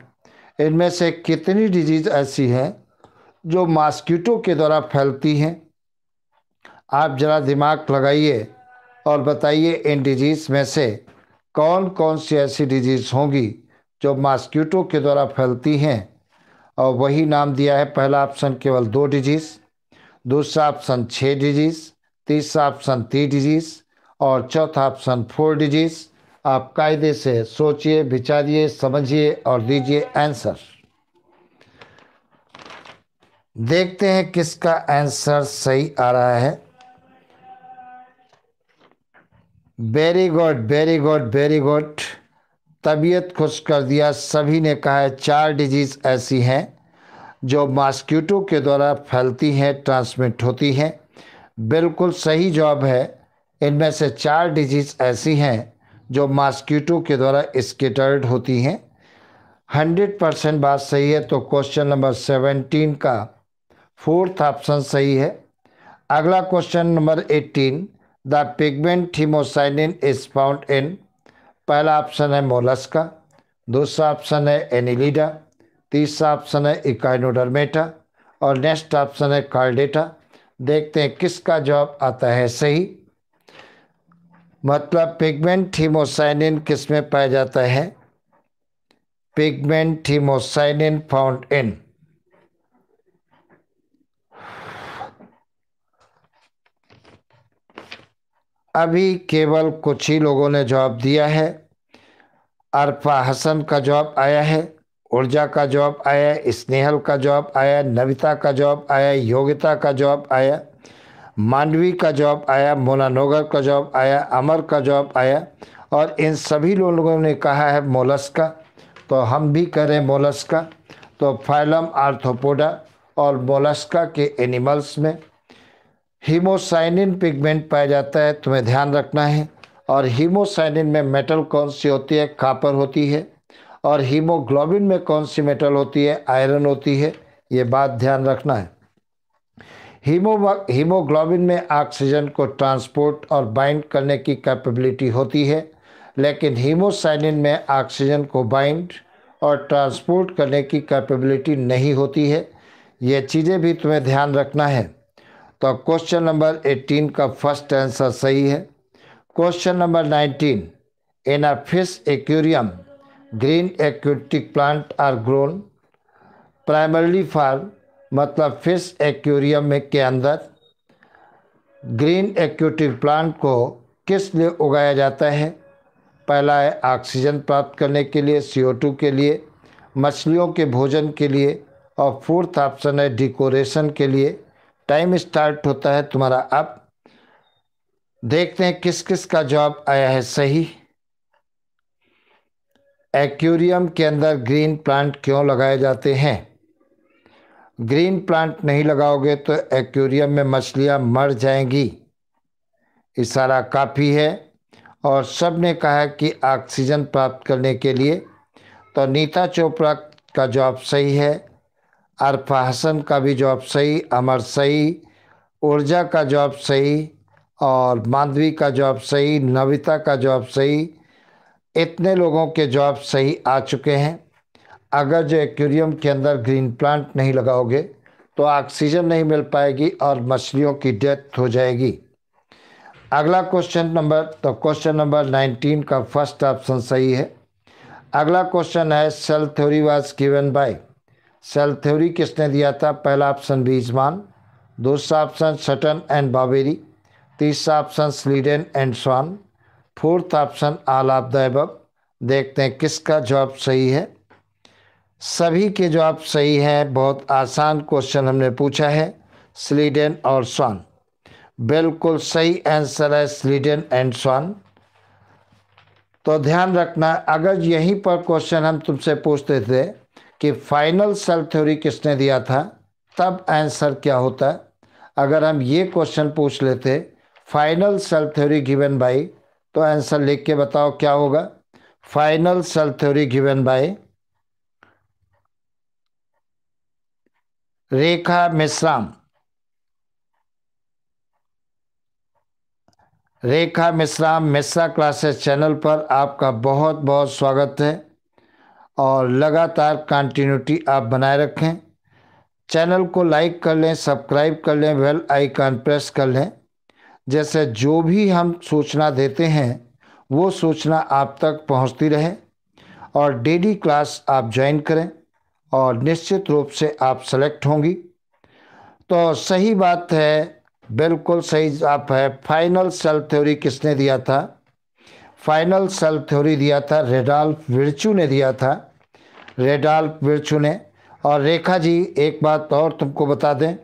इनमें से कितनी डिजीज़ ऐसी हैं जो मास्किटो के द्वारा फैलती हैं आप ज़रा दिमाग लगाइए और बताइए इन डिजीज़ में से कौन कौन सी ऐसी डिजीज़ होंगी जो मास्किटो के द्वारा फैलती हैं और वही नाम दिया है पहला ऑप्शन केवल दो डिजीज़ दूसरा ऑप्शन छः डिजीज़ तीसरा ऑप्शन तीन डिजीज़ और चौथा ऑप्शन फोर डिजीज़ आप कायदे से सोचिए विचारिए समझिए और दीजिए आंसर देखते हैं किसका आंसर सही आ रहा है very good very good very good तबीयत खुश कर दिया सभी ने कहा है चार डिजीज़ ऐसी हैं जो मास्क्यूटो के द्वारा फैलती हैं ट्रांसमिट होती हैं बिल्कुल सही जवाब है इनमें से चार डिजीज़ ऐसी हैं जो मास्क्यूटो के द्वारा स्केटर्ड होती हैं हंड्रेड परसेंट बात सही है तो क्वेश्चन नंबर सेवेंटीन का फोर्थ ऑप्शन सही है अगला question number eighteen the pigment haemocyanin is found in पहला ऑप्शन है मोलस्का दूसरा ऑप्शन है एनिलीडा तीसरा ऑप्शन है इकाइनोडरमेटा और नेक्स्ट ऑप्शन है कार्डेटा देखते हैं किसका जवाब आता है सही मतलब पिगमेंट थीमोसाइनिन किस में पाया जाता है पिगमेंट थीमोसाइनिन फाउंड इन अभी केवल कुछ ही लोगों ने जवाब दिया है अरफा हसन का जवाब आया है ऊर्जा का जवाब आया स्नेहल का जवाब आया नविता का जवाब आया योगिता का जवाब आया मांडवी का जवाब आया मोना नोगर का जवाब आया अमर का जवाब आया और इन सभी लोगों ने कहा है मोलस का तो हम भी करें मोलस का तो फाइलम आर्थोपोडा और मोलस्का के एनिमल्स में हीमोसाइनिन पिगमेंट पाया जाता है तुम्हें ध्यान रखना है और हीमोसाइनिन में मेटल कौन सी होती है कापर होती है और हीमोग्लोबिन में कौन सी मेटल होती है आयरन होती है ये बात ध्यान रखना है हीमो हीमोग्लोबिन में ऑक्सीजन को ट्रांसपोर्ट और बाइंड करने की कैपेबिलिटी होती है लेकिन हीमोसाइनिन में ऑक्सीजन को बाइंड और ट्रांसपोर्ट करने की कैपेबिलिटी नहीं होती है ये चीज़ें भी तुम्हें ध्यान रखना है तो क्वेश्चन नंबर एटीन का फर्स्ट आंसर सही है question number nineteen in a fish aquarium green aquatic plant are grown primarily for मतलब फिश एक्वेरियम में के अंदर ग्रीन एक्यूटिक प्लांट को किस लिए उगाया जाता है पहला है ऑक्सीजन प्राप्त करने के लिए टू के लिए मछलियों के भोजन के लिए और फोर्थ ऑप्शन है डिकोरेशन के लिए टाइम स्टार्ट होता है तुम्हारा अब देखते हैं किस किस का जवाब आया है सही एक्यूरियम के अंदर ग्रीन प्लांट क्यों लगाए जाते हैं ग्रीन प्लांट नहीं लगाओगे तो एक्वेरियम में मछलियाँ मर जाएंगी इशारा काफ़ी है और सब ने कहा कि ऑक्सीजन प्राप्त करने के लिए तो नीता चोपड़ा का जवाब सही है अरफा हसन का भी जवाब सही अमर सही ऊर्जा का जवाब सही और मांधवी का जवाब सही नविता का जवाब सही इतने लोगों के जवाब सही आ चुके हैं अगर जो एक्वेरियम के अंदर ग्रीन प्लांट नहीं लगाओगे तो ऑक्सीजन नहीं मिल पाएगी और मछलियों की डेथ हो जाएगी अगला क्वेश्चन नंबर तो क्वेश्चन नंबर 19 का फर्स्ट ऑप्शन सही है अगला क्वेश्चन है cell theory was given by cell theory किसने दिया था पहला ऑप्शन बीजमान दूसरा ऑप्शन सटन एंड बावेरी तीसरा option Schleiden and Schwann fourth option all of the देखते हैं किसका जवाब सही है सभी के जवाब सही हैं बहुत आसान क्वेश्चन हमने पूछा है स्लीडन और स्वान बिल्कुल सही आंसर है स्लीडन एंड स्वान तो ध्यान रखना अगर यहीं पर क्वेश्चन हम तुमसे पूछते थे कि फाइनल सेल्फ थ्योरी किसने दिया था तब आंसर क्या होता अगर हम ये क्वेश्चन पूछ लेते final cell theory given by तो आंसर लिख के बताओ क्या होगा final cell theory given by Rekha Mishra ma'am Rekha Mishra ma'am Mishra classes channel पर आपका बहुत बहुत स्वागत है और लगातार कंटिन्यूटी आप बनाए रखें चैनल को लाइक कर लें सब्सक्राइब कर लें बेल आइकन प्रेस कर लें जैसे जो भी हम सूचना देते हैं वो सूचना आप तक पहुंचती रहे और डेली क्लास आप ज्वाइन करें और निश्चित रूप से आप सेलेक्ट होंगी तो सही बात है बिल्कुल सही आप है फाइनल सेल्फ थ्योरी किसने दिया था फाइनल सेल थ्योरी दिया था रेडाल्फ विर्चू ने दिया था रेडाल्फ विर्चू ने और रेखा जी एक बात और तुमको बता दें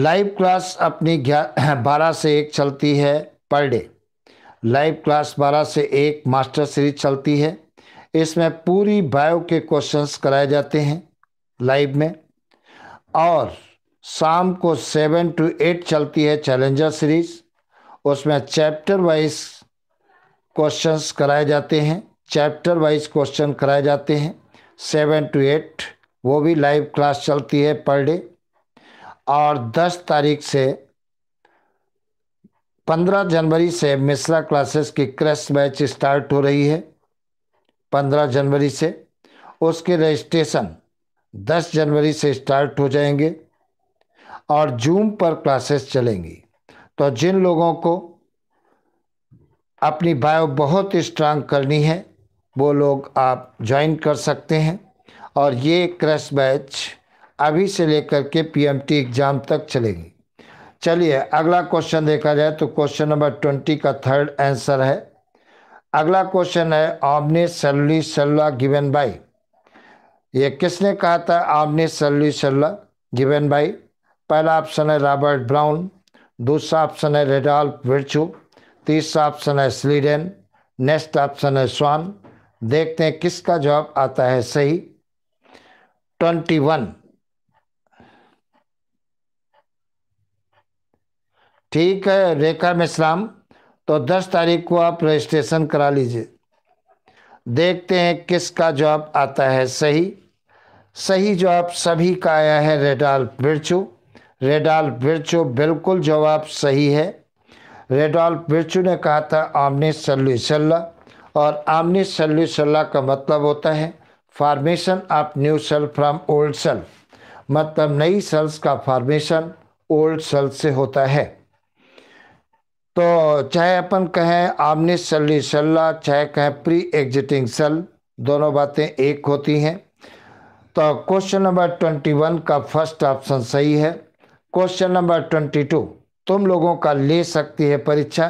लाइव क्लास अपनी बारह से एक चलती है पर डे लाइव क्लास बारह से एक मास्टर सीरीज चलती है इसमें पूरी बायो के क्वेश्चंस कराए जाते हैं लाइव में और शाम को सेवन टू एट चलती है चैलेंजर सीरीज़ उसमें चैप्टर वाइज क्वेश्चंस कराए जाते हैं चैप्टर वाइज क्वेश्चन कराए जाते हैं सेवन टू एट वो भी लाइव क्लास चलती है पर डे और दस तारीख से पंद्रह जनवरी से मिश्रा क्लासेस की क्रैश बैच स्टार्ट हो रही है पंद्रह जनवरी से उसके रजिस्ट्रेशन दस जनवरी से स्टार्ट हो जाएंगे और जूम पर क्लासेस चलेंगी तो जिन लोगों को अपनी बायो बहुत स्ट्रांग करनी है वो लोग आप ज्वाइन कर सकते हैं और ये क्रैश बैच अभी से लेकर के पीएमटी एग्ज़ाम तक चलेगी चलिए अगला क्वेश्चन देखा जाए तो क्वेश्चन नंबर ट्वेंटी का थर्ड आंसर है अगला क्वेश्चन है आमने सल्ली सल्ला गिवन बाई ये किसने कहा था आमने सल्ली सल्ला गिवन बाई पहला ऑप्शन है रॉबर्ट ब्राउन दूसरा ऑप्शन है रेडाल्फ विरचू तीसरा ऑप्शन है स्लीडेन नेक्स्ट ऑप्शन है स्वान देखते हैं किसका जवाब आता है सही ट्वेंटी वन ठीक है रेखा मिश्राम तो दस तारीख को आप रजिस्ट्रेशन करा लीजिए देखते हैं किसका जवाब आता है सही सही जवाब सभी का आया है रेडाल्फ बिरचू रेडाल बिरचू बिल्कुल जवाब सही है रेडाल बिरचू ने कहा था आमने सल्ला और आमने सल्ला का मतलब होता है formation of new cell from old cell मतलब नई सेल्स का फार्मेशन ओल्ड सेल से होता है तो चाहे अपन कहें आमने सल्ली सल्ला चाहे कहें प्री एग्जिटिंग सेल दोनों बातें एक होती हैं तो क्वेश्चन नंबर ट्वेंटी वन का फर्स्ट ऑप्शन सही है क्वेश्चन नंबर ट्वेंटी टू तुम लोगों का ले सकती है परीक्षा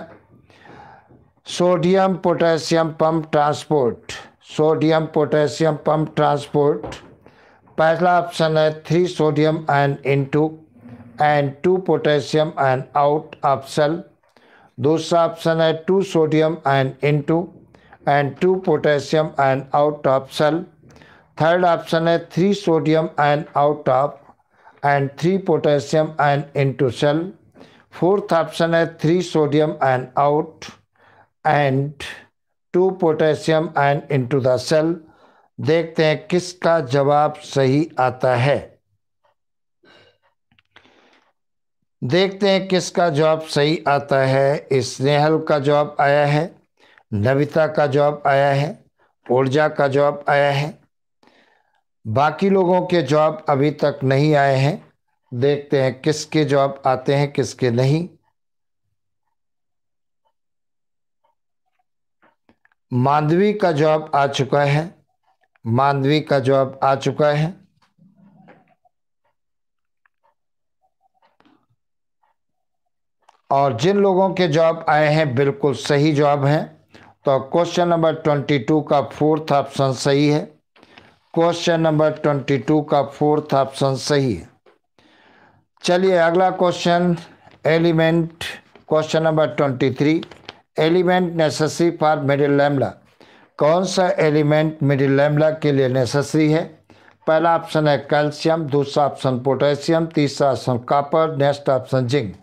sodium potassium pump transport sodium potassium pump transport पहला ऑप्शन है three sodium ion into and two potassium ion out of cell दूसरा ऑप्शन है two sodium ion into and two potassium ion out of cell third option है three sodium ion out of three potassium ion into cell fourth option है three sodium ion out and two potassium ion to the cell देखते हैं किसका जवाब सही आता है देखते हैं किसका जवाब सही आता है स्नेहल का जवाब आया है नविता का जवाब आया है ऊर्जा का जवाब आया है बाकी लोगों के जॉब अभी तक नहीं आए हैं देखते हैं किसके जॉब आते हैं किसके नहीं मांडवी का जॉब आ चुका है मांडवी का जॉब आ चुका है और जिन लोगों के जॉब आए हैं बिल्कुल सही जॉब हैं तो क्वेश्चन नंबर ट्वेंटी टू का फोर्थ ऑप्शन सही है क्वेश्चन नंबर ट्वेंटी टू का फोर्थ ऑप्शन सही है चलिए अगला question element question number twenty three element necessary for middle lamella कौन सा एलिमेंट मिडिल लैमला के लिए नेसेसरी है पहला ऑप्शन है कैल्शियम दूसरा ऑप्शन पोटेशियम तीसरा option copper next option zinc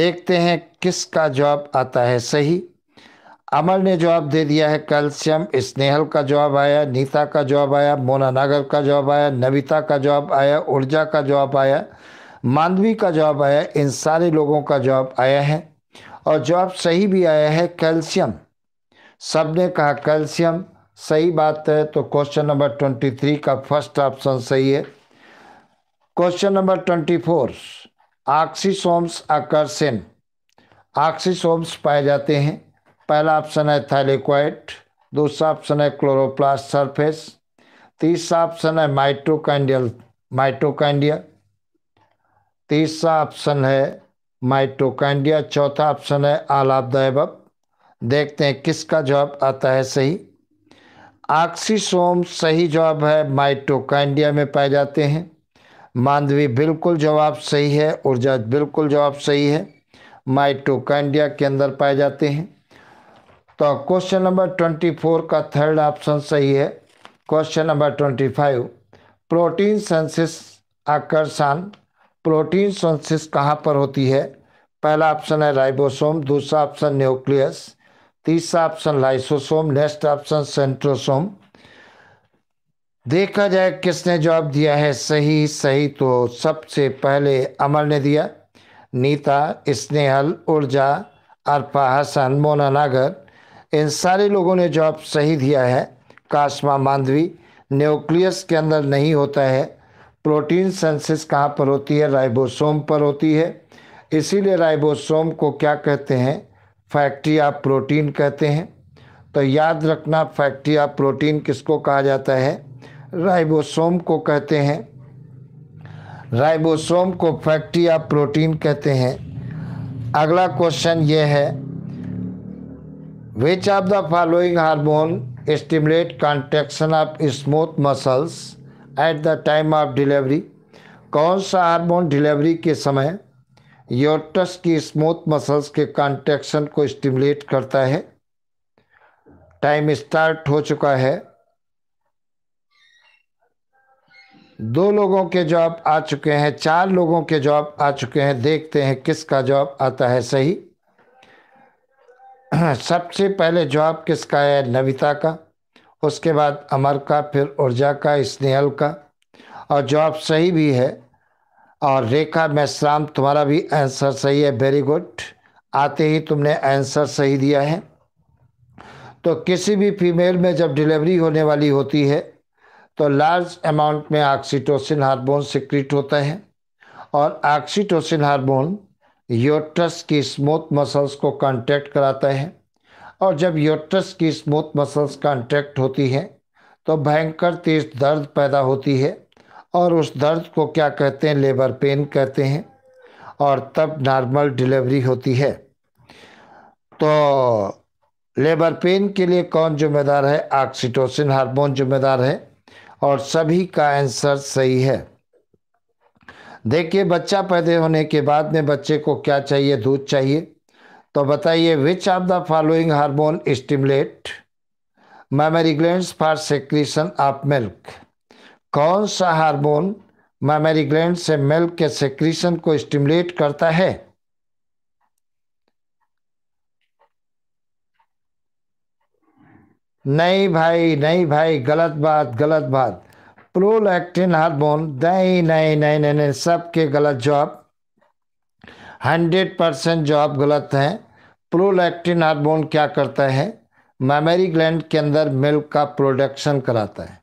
देखते हैं किसका जवाब आता है सही अमर ने जवाब दे दिया है कैल्शियम स्नेहल का जवाब आया नीता का जवाब आया मोना नागर का जवाब आया नविता का जवाब आया ऊर्जा का जवाब आया मांडवी का जवाब आया इन सारे लोगों का जवाब आया है और जवाब सही भी आया है कैल्शियम सब ने कहा कैल्शियम सही बात है तो क्वेश्चन नंबर ट्वेंटी थ्री का फर्स्ट ऑप्शन सही है question number twenty four oxysomes आकर्षण ऑक्सीसोम्स पाए जाते हैं पहला ऑप्शन है थैलिक्वाइट दूसरा ऑप्शन है क्लोरोप्लास्ट सरफेस तीसरा ऑप्शन है माइटोकाइंडियल माइटोकाइंडिया तीसरा ऑप्शन है माइटोकाइंडिया चौथा ऑप्शन है आलापदायबक देखते हैं किसका जवाब आता है सही ऑक्सीसोम सही जवाब है माइटोकाइंडिया में पाए जाते हैं मांडवी बिल्कुल जवाब सही है ऊर्जा बिल्कुल जवाब सही है माइटोकाइंडिया के अंदर पाए जाते हैं तो क्वेश्चन नंबर ट्वेंटी फोर का थर्ड ऑप्शन सही है question number twenty five protein synthesis आकर्षण प्रोटीन सेंसिस कहाँ पर होती है पहला ऑप्शन है राइबोसोम दूसरा ऑप्शन न्यूक्लियस तीसरा option lysosome next option centrosome देखा जाए किसने जवाब दिया है सही सही तो सबसे पहले अमर ने दिया नीता स्नेहल ऊर्जा अरफा हसन मोना नागर इन सारे लोगों ने जवाब सही दिया है काशमा मांधवी न्यूक्लियस के अंदर नहीं होता है प्रोटीन सेंसिस कहाँ पर होती है राइबोसोम पर होती है इसीलिए राइबोसोम को क्या कहते हैं फैक्ट्री ऑफ प्रोटीन कहते हैं तो याद रखना फैक्ट्री ऑफ प्रोटीन किसको कहा जाता है राइबोसोम को कहते हैं राइबोसोम को फैक्ट्री ऑफ प्रोटीन कहते हैं अगला क्वेश्चन ये है Which of the following hormone stimulate contraction of smooth muscles at the time of delivery? कौन सा हार्मोन डिलीवरी के समय योटस की स्मूथ मसल्स के कॉन्ट्रेक्शन को स्टिमुलेट करता है टाइम स्टार्ट हो चुका है दो लोगों के जॉब आ चुके हैं चार लोगों के जॉब आ चुके हैं देखते हैं किसका जॉब आता है सही हाँ, सबसे पहले जवाब किसका है नविता का उसके बाद अमर का फिर ऊर्जा का स्नेहल का और जवाब सही भी है और रेखा मैसराम तुम्हारा भी आंसर सही है वेरी गुड आते ही तुमने आंसर सही दिया है तो किसी भी फीमेल में जब डिलीवरी होने वाली होती है तो लार्ज अमाउंट में ऑक्सीटोसिन हार्मोन सिक्रिट होता है और ऑक्सीटोसिन हार्मोन योट्रस की स्मूथ मसल्स को कॉन्ट्रैक्ट कराता है और जब योट्रस की स्मूथ मसल्स कॉन्ट्रैक्ट होती हैं तो भयंकर तेज दर्द पैदा होती है और उस दर्द को क्या कहते हैं लेबर पेन कहते हैं और तब नॉर्मल डिलीवरी होती है तो लेबर पेन के लिए कौन जिम्मेदार है ऑक्सीटोसिन हार्मोन जिम्मेदार है और सभी का आंसर सही है देखिए बच्चा पैदा होने के बाद में बच्चे को क्या चाहिए दूध चाहिए तो बताइए which of the following hormone stimulate mammary gland for secretion of milk कौन सा हार्मोन मेमरी ग्लैंड से मिल्क के सेक्रीशन को स्टिमुलेट करता है नहीं भाई नहीं भाई गलत बात गलत बात प्रोलैक्टिन हार्मोन नहीं नहीं नहीं नहीं नहीं सबके गलत जवाब हंड्रेड परसेंट जवाब गलत हैं प्रोलैक्टिन हार्मोन क्या करता है मैमरी ग्लैंड के अंदर मिल्क का प्रोडक्शन कराता है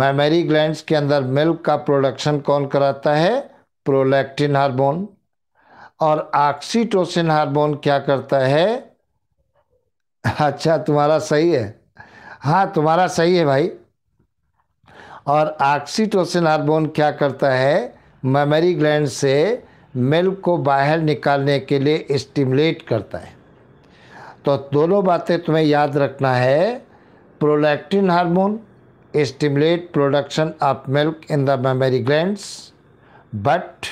मैमरी ग्लैंड के अंदर मिल्क का प्रोडक्शन कौन कराता है प्रोलैक्टिन हार्मोन और ऑक्सीटोसिन हार्मोन क्या करता है अच्छा तुम्हारा सही है हाँ तुम्हारा सही है भाई और ऑक्सीटोसिन हार्मोन क्या करता है मेमोरी ग्लैंड से मिल्क को बाहर निकालने के लिए स्टिमुलेट करता है तो दोनों बातें तुम्हें याद रखना है prolactin hormone stimulate production of milk in the mammary glands but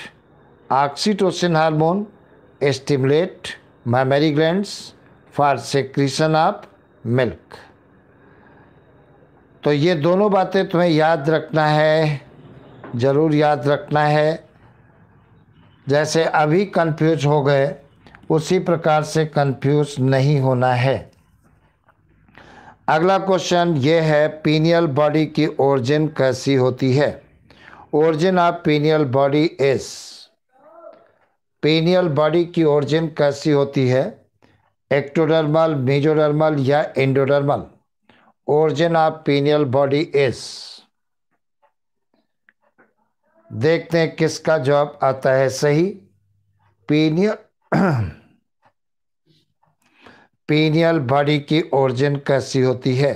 oxytocin hormone stimulate mammary glands for secretion of milk तो ये दोनों बातें तुम्हें याद रखना है ज़रूर याद रखना है जैसे अभी कंफ्यूज हो गए उसी प्रकार से कंफ्यूज नहीं होना है अगला क्वेश्चन ये है पीनियल बॉडी की ओरिजिन कैसी होती है origin of pineal body is pineal body की ओरिजिन कैसी होती है एक्टोडर्मल मेजोडर्मल या endodermal origin of pineal body is देखते हैं किसका जवाब आता है सही पीनियल पीनियल बॉडी की ओरिजिन कैसी होती है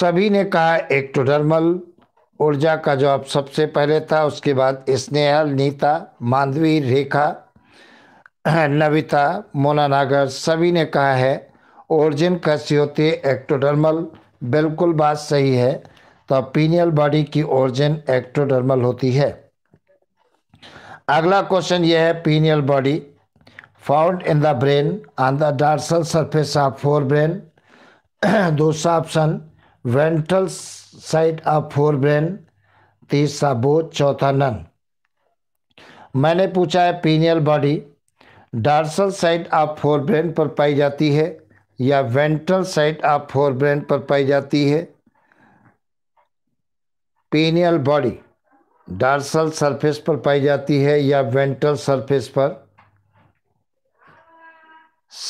सभी ने कहा एक्टोडर्मल ऊर्जा का जवाब सबसे पहले था उसके बाद स्नेहल नीता मांडवी रेखा नविता मोना नागर सभी ने कहा है ओरिजिन है एक्टोडर्मल बिल्कुल बात सही है तो पीनियल बॉडी की ओरिजिन एक्टोडर्मल होती है अगला क्वेश्चन यह है pineal body found in the brain on the dorsal surface of forebrain दूसरा option ventral side of forebrain तीसरा बोध चौथा नन मैंने पूछा है pineal body dorsal side of forebrain पर पाई जाती है या वेंट्रल साइड ऑफ फोरब्रेन पर पाई जाती है पीनियल बॉडी डार्सल सरफेस पर पाई जाती है या वेंट्रल सरफेस पर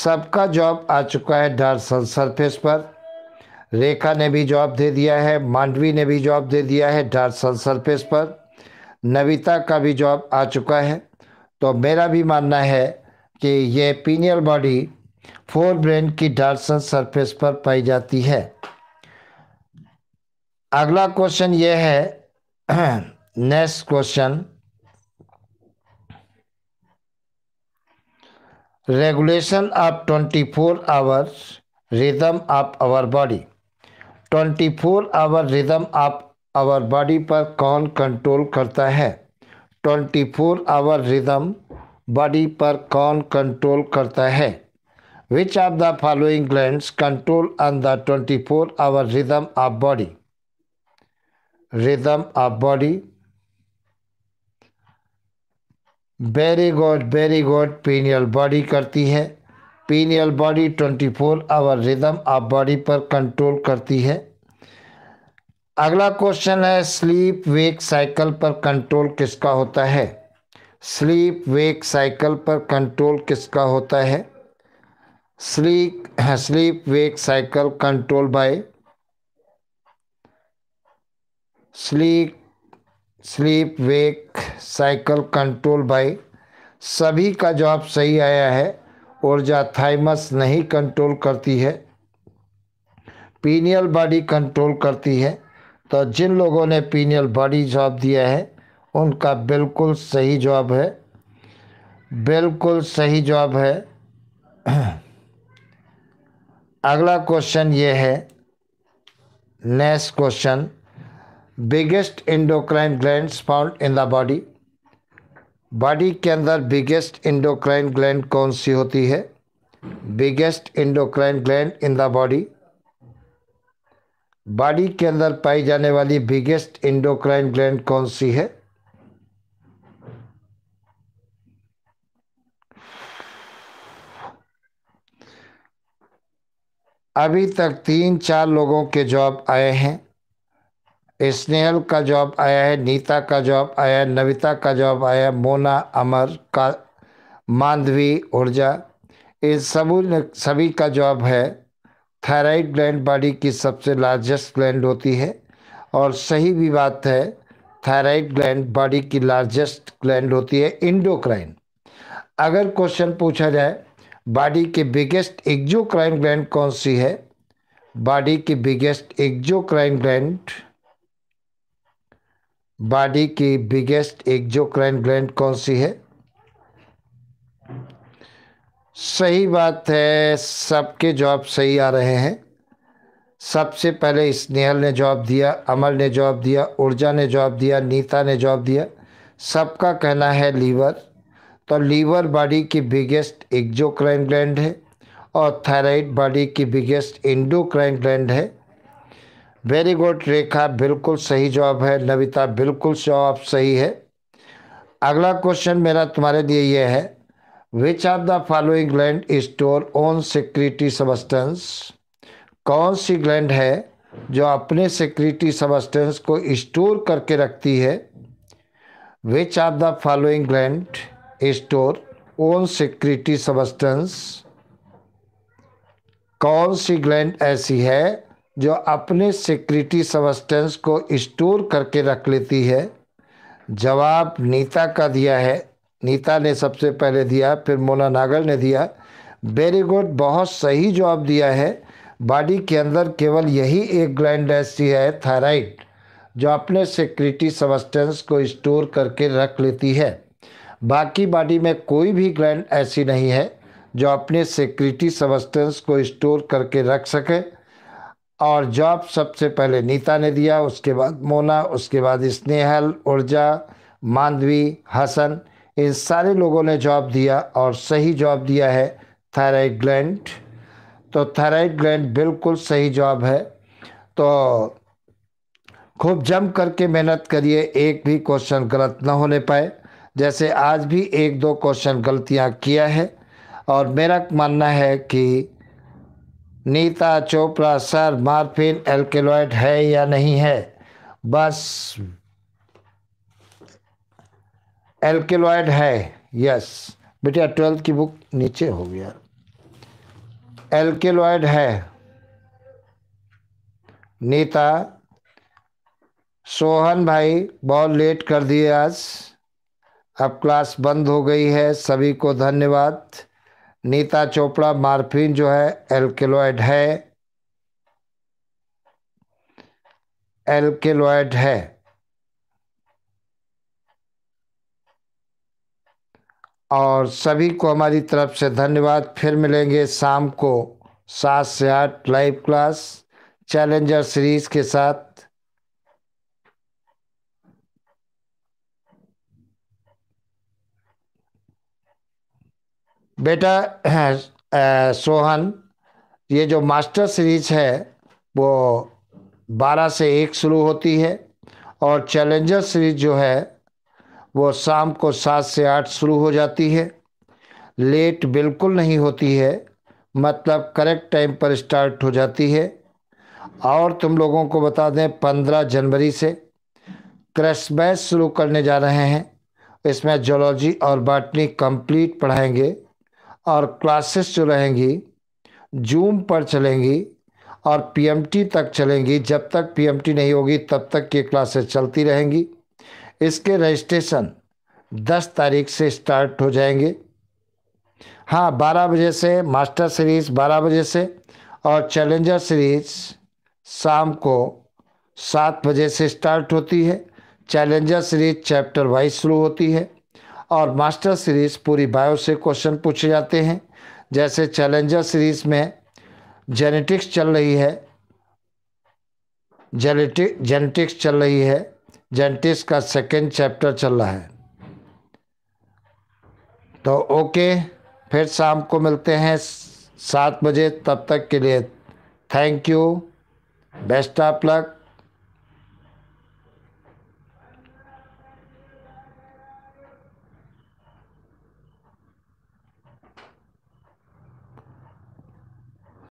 सबका जॉब आ चुका है डार्सल सरफेस पर रेखा ने भी जॉब दे दिया है मांडवी ने भी जॉब दे दिया है डार्सल सरफेस पर नविता का भी जॉब आ चुका है तो मेरा भी मानना है कि यह पीनियल बॉडी फोर ब्रेन की डार्सन सरफेस पर पाई जाती है अगला क्वेश्चन यह है next question regulation of twenty four hour rhythm of our body twenty four hour rhythm of our body पर कौन कंट्रोल करता है twenty four hour rhythm body पर कौन कंट्रोल करता है which of the following gland control on the twenty four hour rhythm of body rhythm of body very good very good pineal body करती है pineal body twenty four hour rhythm of body पर control करती है अगला question है sleep wake cycle पर control किसका होता है स्लीप वेक साइकिल पर कंट्रोल किसका होता है स्लीप हाँ, sleep wake cycle control by sleep sleep wake cycle control by सभी का जवाब सही आया है ऊर्जा थाइमस नहीं कंट्रोल करती है पीनियल बॉडी कंट्रोल करती है तो जिन लोगों ने पीनियल बॉडी जवाब दिया है उनका बिल्कुल सही जवाब है बिल्कुल सही जवाब है अगला क्वेश्चन ये है next question biggest endocrine gland found in the body body के अंदर बिगेस्ट इंडोक्राइन ग्लैंड कौन सी होती है biggest endocrine gland in the body body के अंदर पाई जाने वाली बिगेस्ट इंडोक्राइन ग्लैंड कौन सी है अभी तक तीन चार लोगों के जॉब आए हैं स्नेहल का जॉब आया है नीता का जॉब आया है नविता का जॉब आया है मोना अमर का मांधवी ऊर्जा इन सबों सभी का जॉब है थायराइड ग्लैंड बॉडी की सबसे लार्जेस्ट ग्लैंड होती है और सही भी बात है थायराइड ग्लैंड बॉडी की लार्जेस्ट ग्लैंड होती है इंडोक्राइन अगर क्वेश्चन पूछा जाए बॉडी के बिगेस्ट एक्जोक्राइन ग्लैंड कौन सी है बॉडी की बिगेस्ट एक्जोक्राइन ग्लैंड बॉडी की बिगेस्ट एक्जोक्राइन ग्लैंड कौन सी है सही बात है सबके जवाब सही आ रहे हैं सबसे पहले स्नेहल ने जवाब दिया अमल ने जवाब दिया ऊर्जा ने जवाब दिया नीता ने जवाब दिया सबका कहना है लीवर तो लीवर बॉडी की बिगेस्ट एक्जोक्राइन ग्लैंड है और थायराइड बॉडी की बिगेस्ट इंडोक्राइन ग्लैंड है वेरी गुड रेखा बिल्कुल सही जवाब है नविता बिल्कुल जवाब सही है अगला क्वेश्चन मेरा तुम्हारे लिए यह है which are the following gland store own secretory substance कौन सी ग्लैंड है जो अपने सिक्रिटी सबस्टेंस को स्टोर करके रखती है which are the following gland store own secretory substance कौन सी ग्लैंड ऐसी है जो अपने सिक्रिटी सबस्टेंस को स्टोर करके रख लेती है जवाब नीता का दिया है नीता ने सबसे पहले दिया फिर मोना नागर ने दिया वेरी गुड बहुत सही जवाब दिया है बॉडी के अंदर केवल यही एक ग्लैंड ऐसी है थायराइड जो अपने सिक्रिटी सबस्टेंस को स्टोर करके रख लेती है बाकी बॉडी में कोई भी ग्लैंड ऐसी नहीं है जो अपने सिक्रिटी सबस्टेंस को स्टोर करके रख सके और जॉब सबसे पहले नीता ने दिया उसके बाद मोना उसके बाद स्नेहल ऊर्जा मांडवी हसन इन सारे लोगों ने जॉब दिया और सही जॉब दिया है थायराइड ग्लैंड तो थायराइड ग्लैंड बिल्कुल सही जॉब है तो खूब जम करके मेहनत करिए एक भी क्वेश्चन गलत ना होने पाए जैसे आज भी एक दो क्वेश्चन गलतियां किया है और मेरा मानना है कि Nita Chopra sir morphine alkaloid है या नहीं है बस एल्केलॉइड है यस बेटिया ट्वेल्थ की बुक नीचे हो गया एल्केलॉइड है नीता सोहन भाई बहुत लेट कर दिए आज अब क्लास बंद हो गई है सभी को धन्यवाद नीता चोपड़ा मार्फिन जो है एल्केलॉयड है एल्केलॉयड है और सभी को हमारी तरफ से धन्यवाद फिर मिलेंगे शाम को सात से आठ लाइव क्लास चैलेंजर सीरीज़ के साथ बेटा सोहन ये जो मास्टर सीरीज है वो 12 से एक शुरू होती है और चैलेंजर सीरीज जो है वो शाम को सात से आठ शुरू हो जाती है लेट बिल्कुल नहीं होती है मतलब करेक्ट टाइम पर स्टार्ट हो जाती है और तुम लोगों को बता दें पंद्रह जनवरी से क्रिसमस शुरू करने जा रहे हैं इसमें जोलॉजी और बाटनी कंप्लीट पढ़ाएंगे और क्लासेस जो रहेंगी जूम पर चलेंगी और पीएमटी तक चलेंगी जब तक पीएमटी नहीं होगी तब तक ये क्लासेस चलती रहेंगी इसके रजिस्ट्रेशन 10 तारीख से स्टार्ट हो जाएंगे हाँ 12 बजे से मास्टर सीरीज़ 12 बजे से और चैलेंजर सीरीज़ शाम को सात बजे से स्टार्ट होती है चैलेंजर सीरीज चैप्टर वाइज शुरू होती है और मास्टर सीरीज पूरी बायो से क्वेश्चन पूछे जाते हैं जैसे चैलेंजर सीरीज में जेनेटिक्स चल रही है जेनेटिक जेनेटिक्स चल रही है जेनेटिक्स का सेकेंड चैप्टर चल रहा है तो ओके फिर शाम को मिलते हैं सात बजे तब तक के लिए thank you best of luck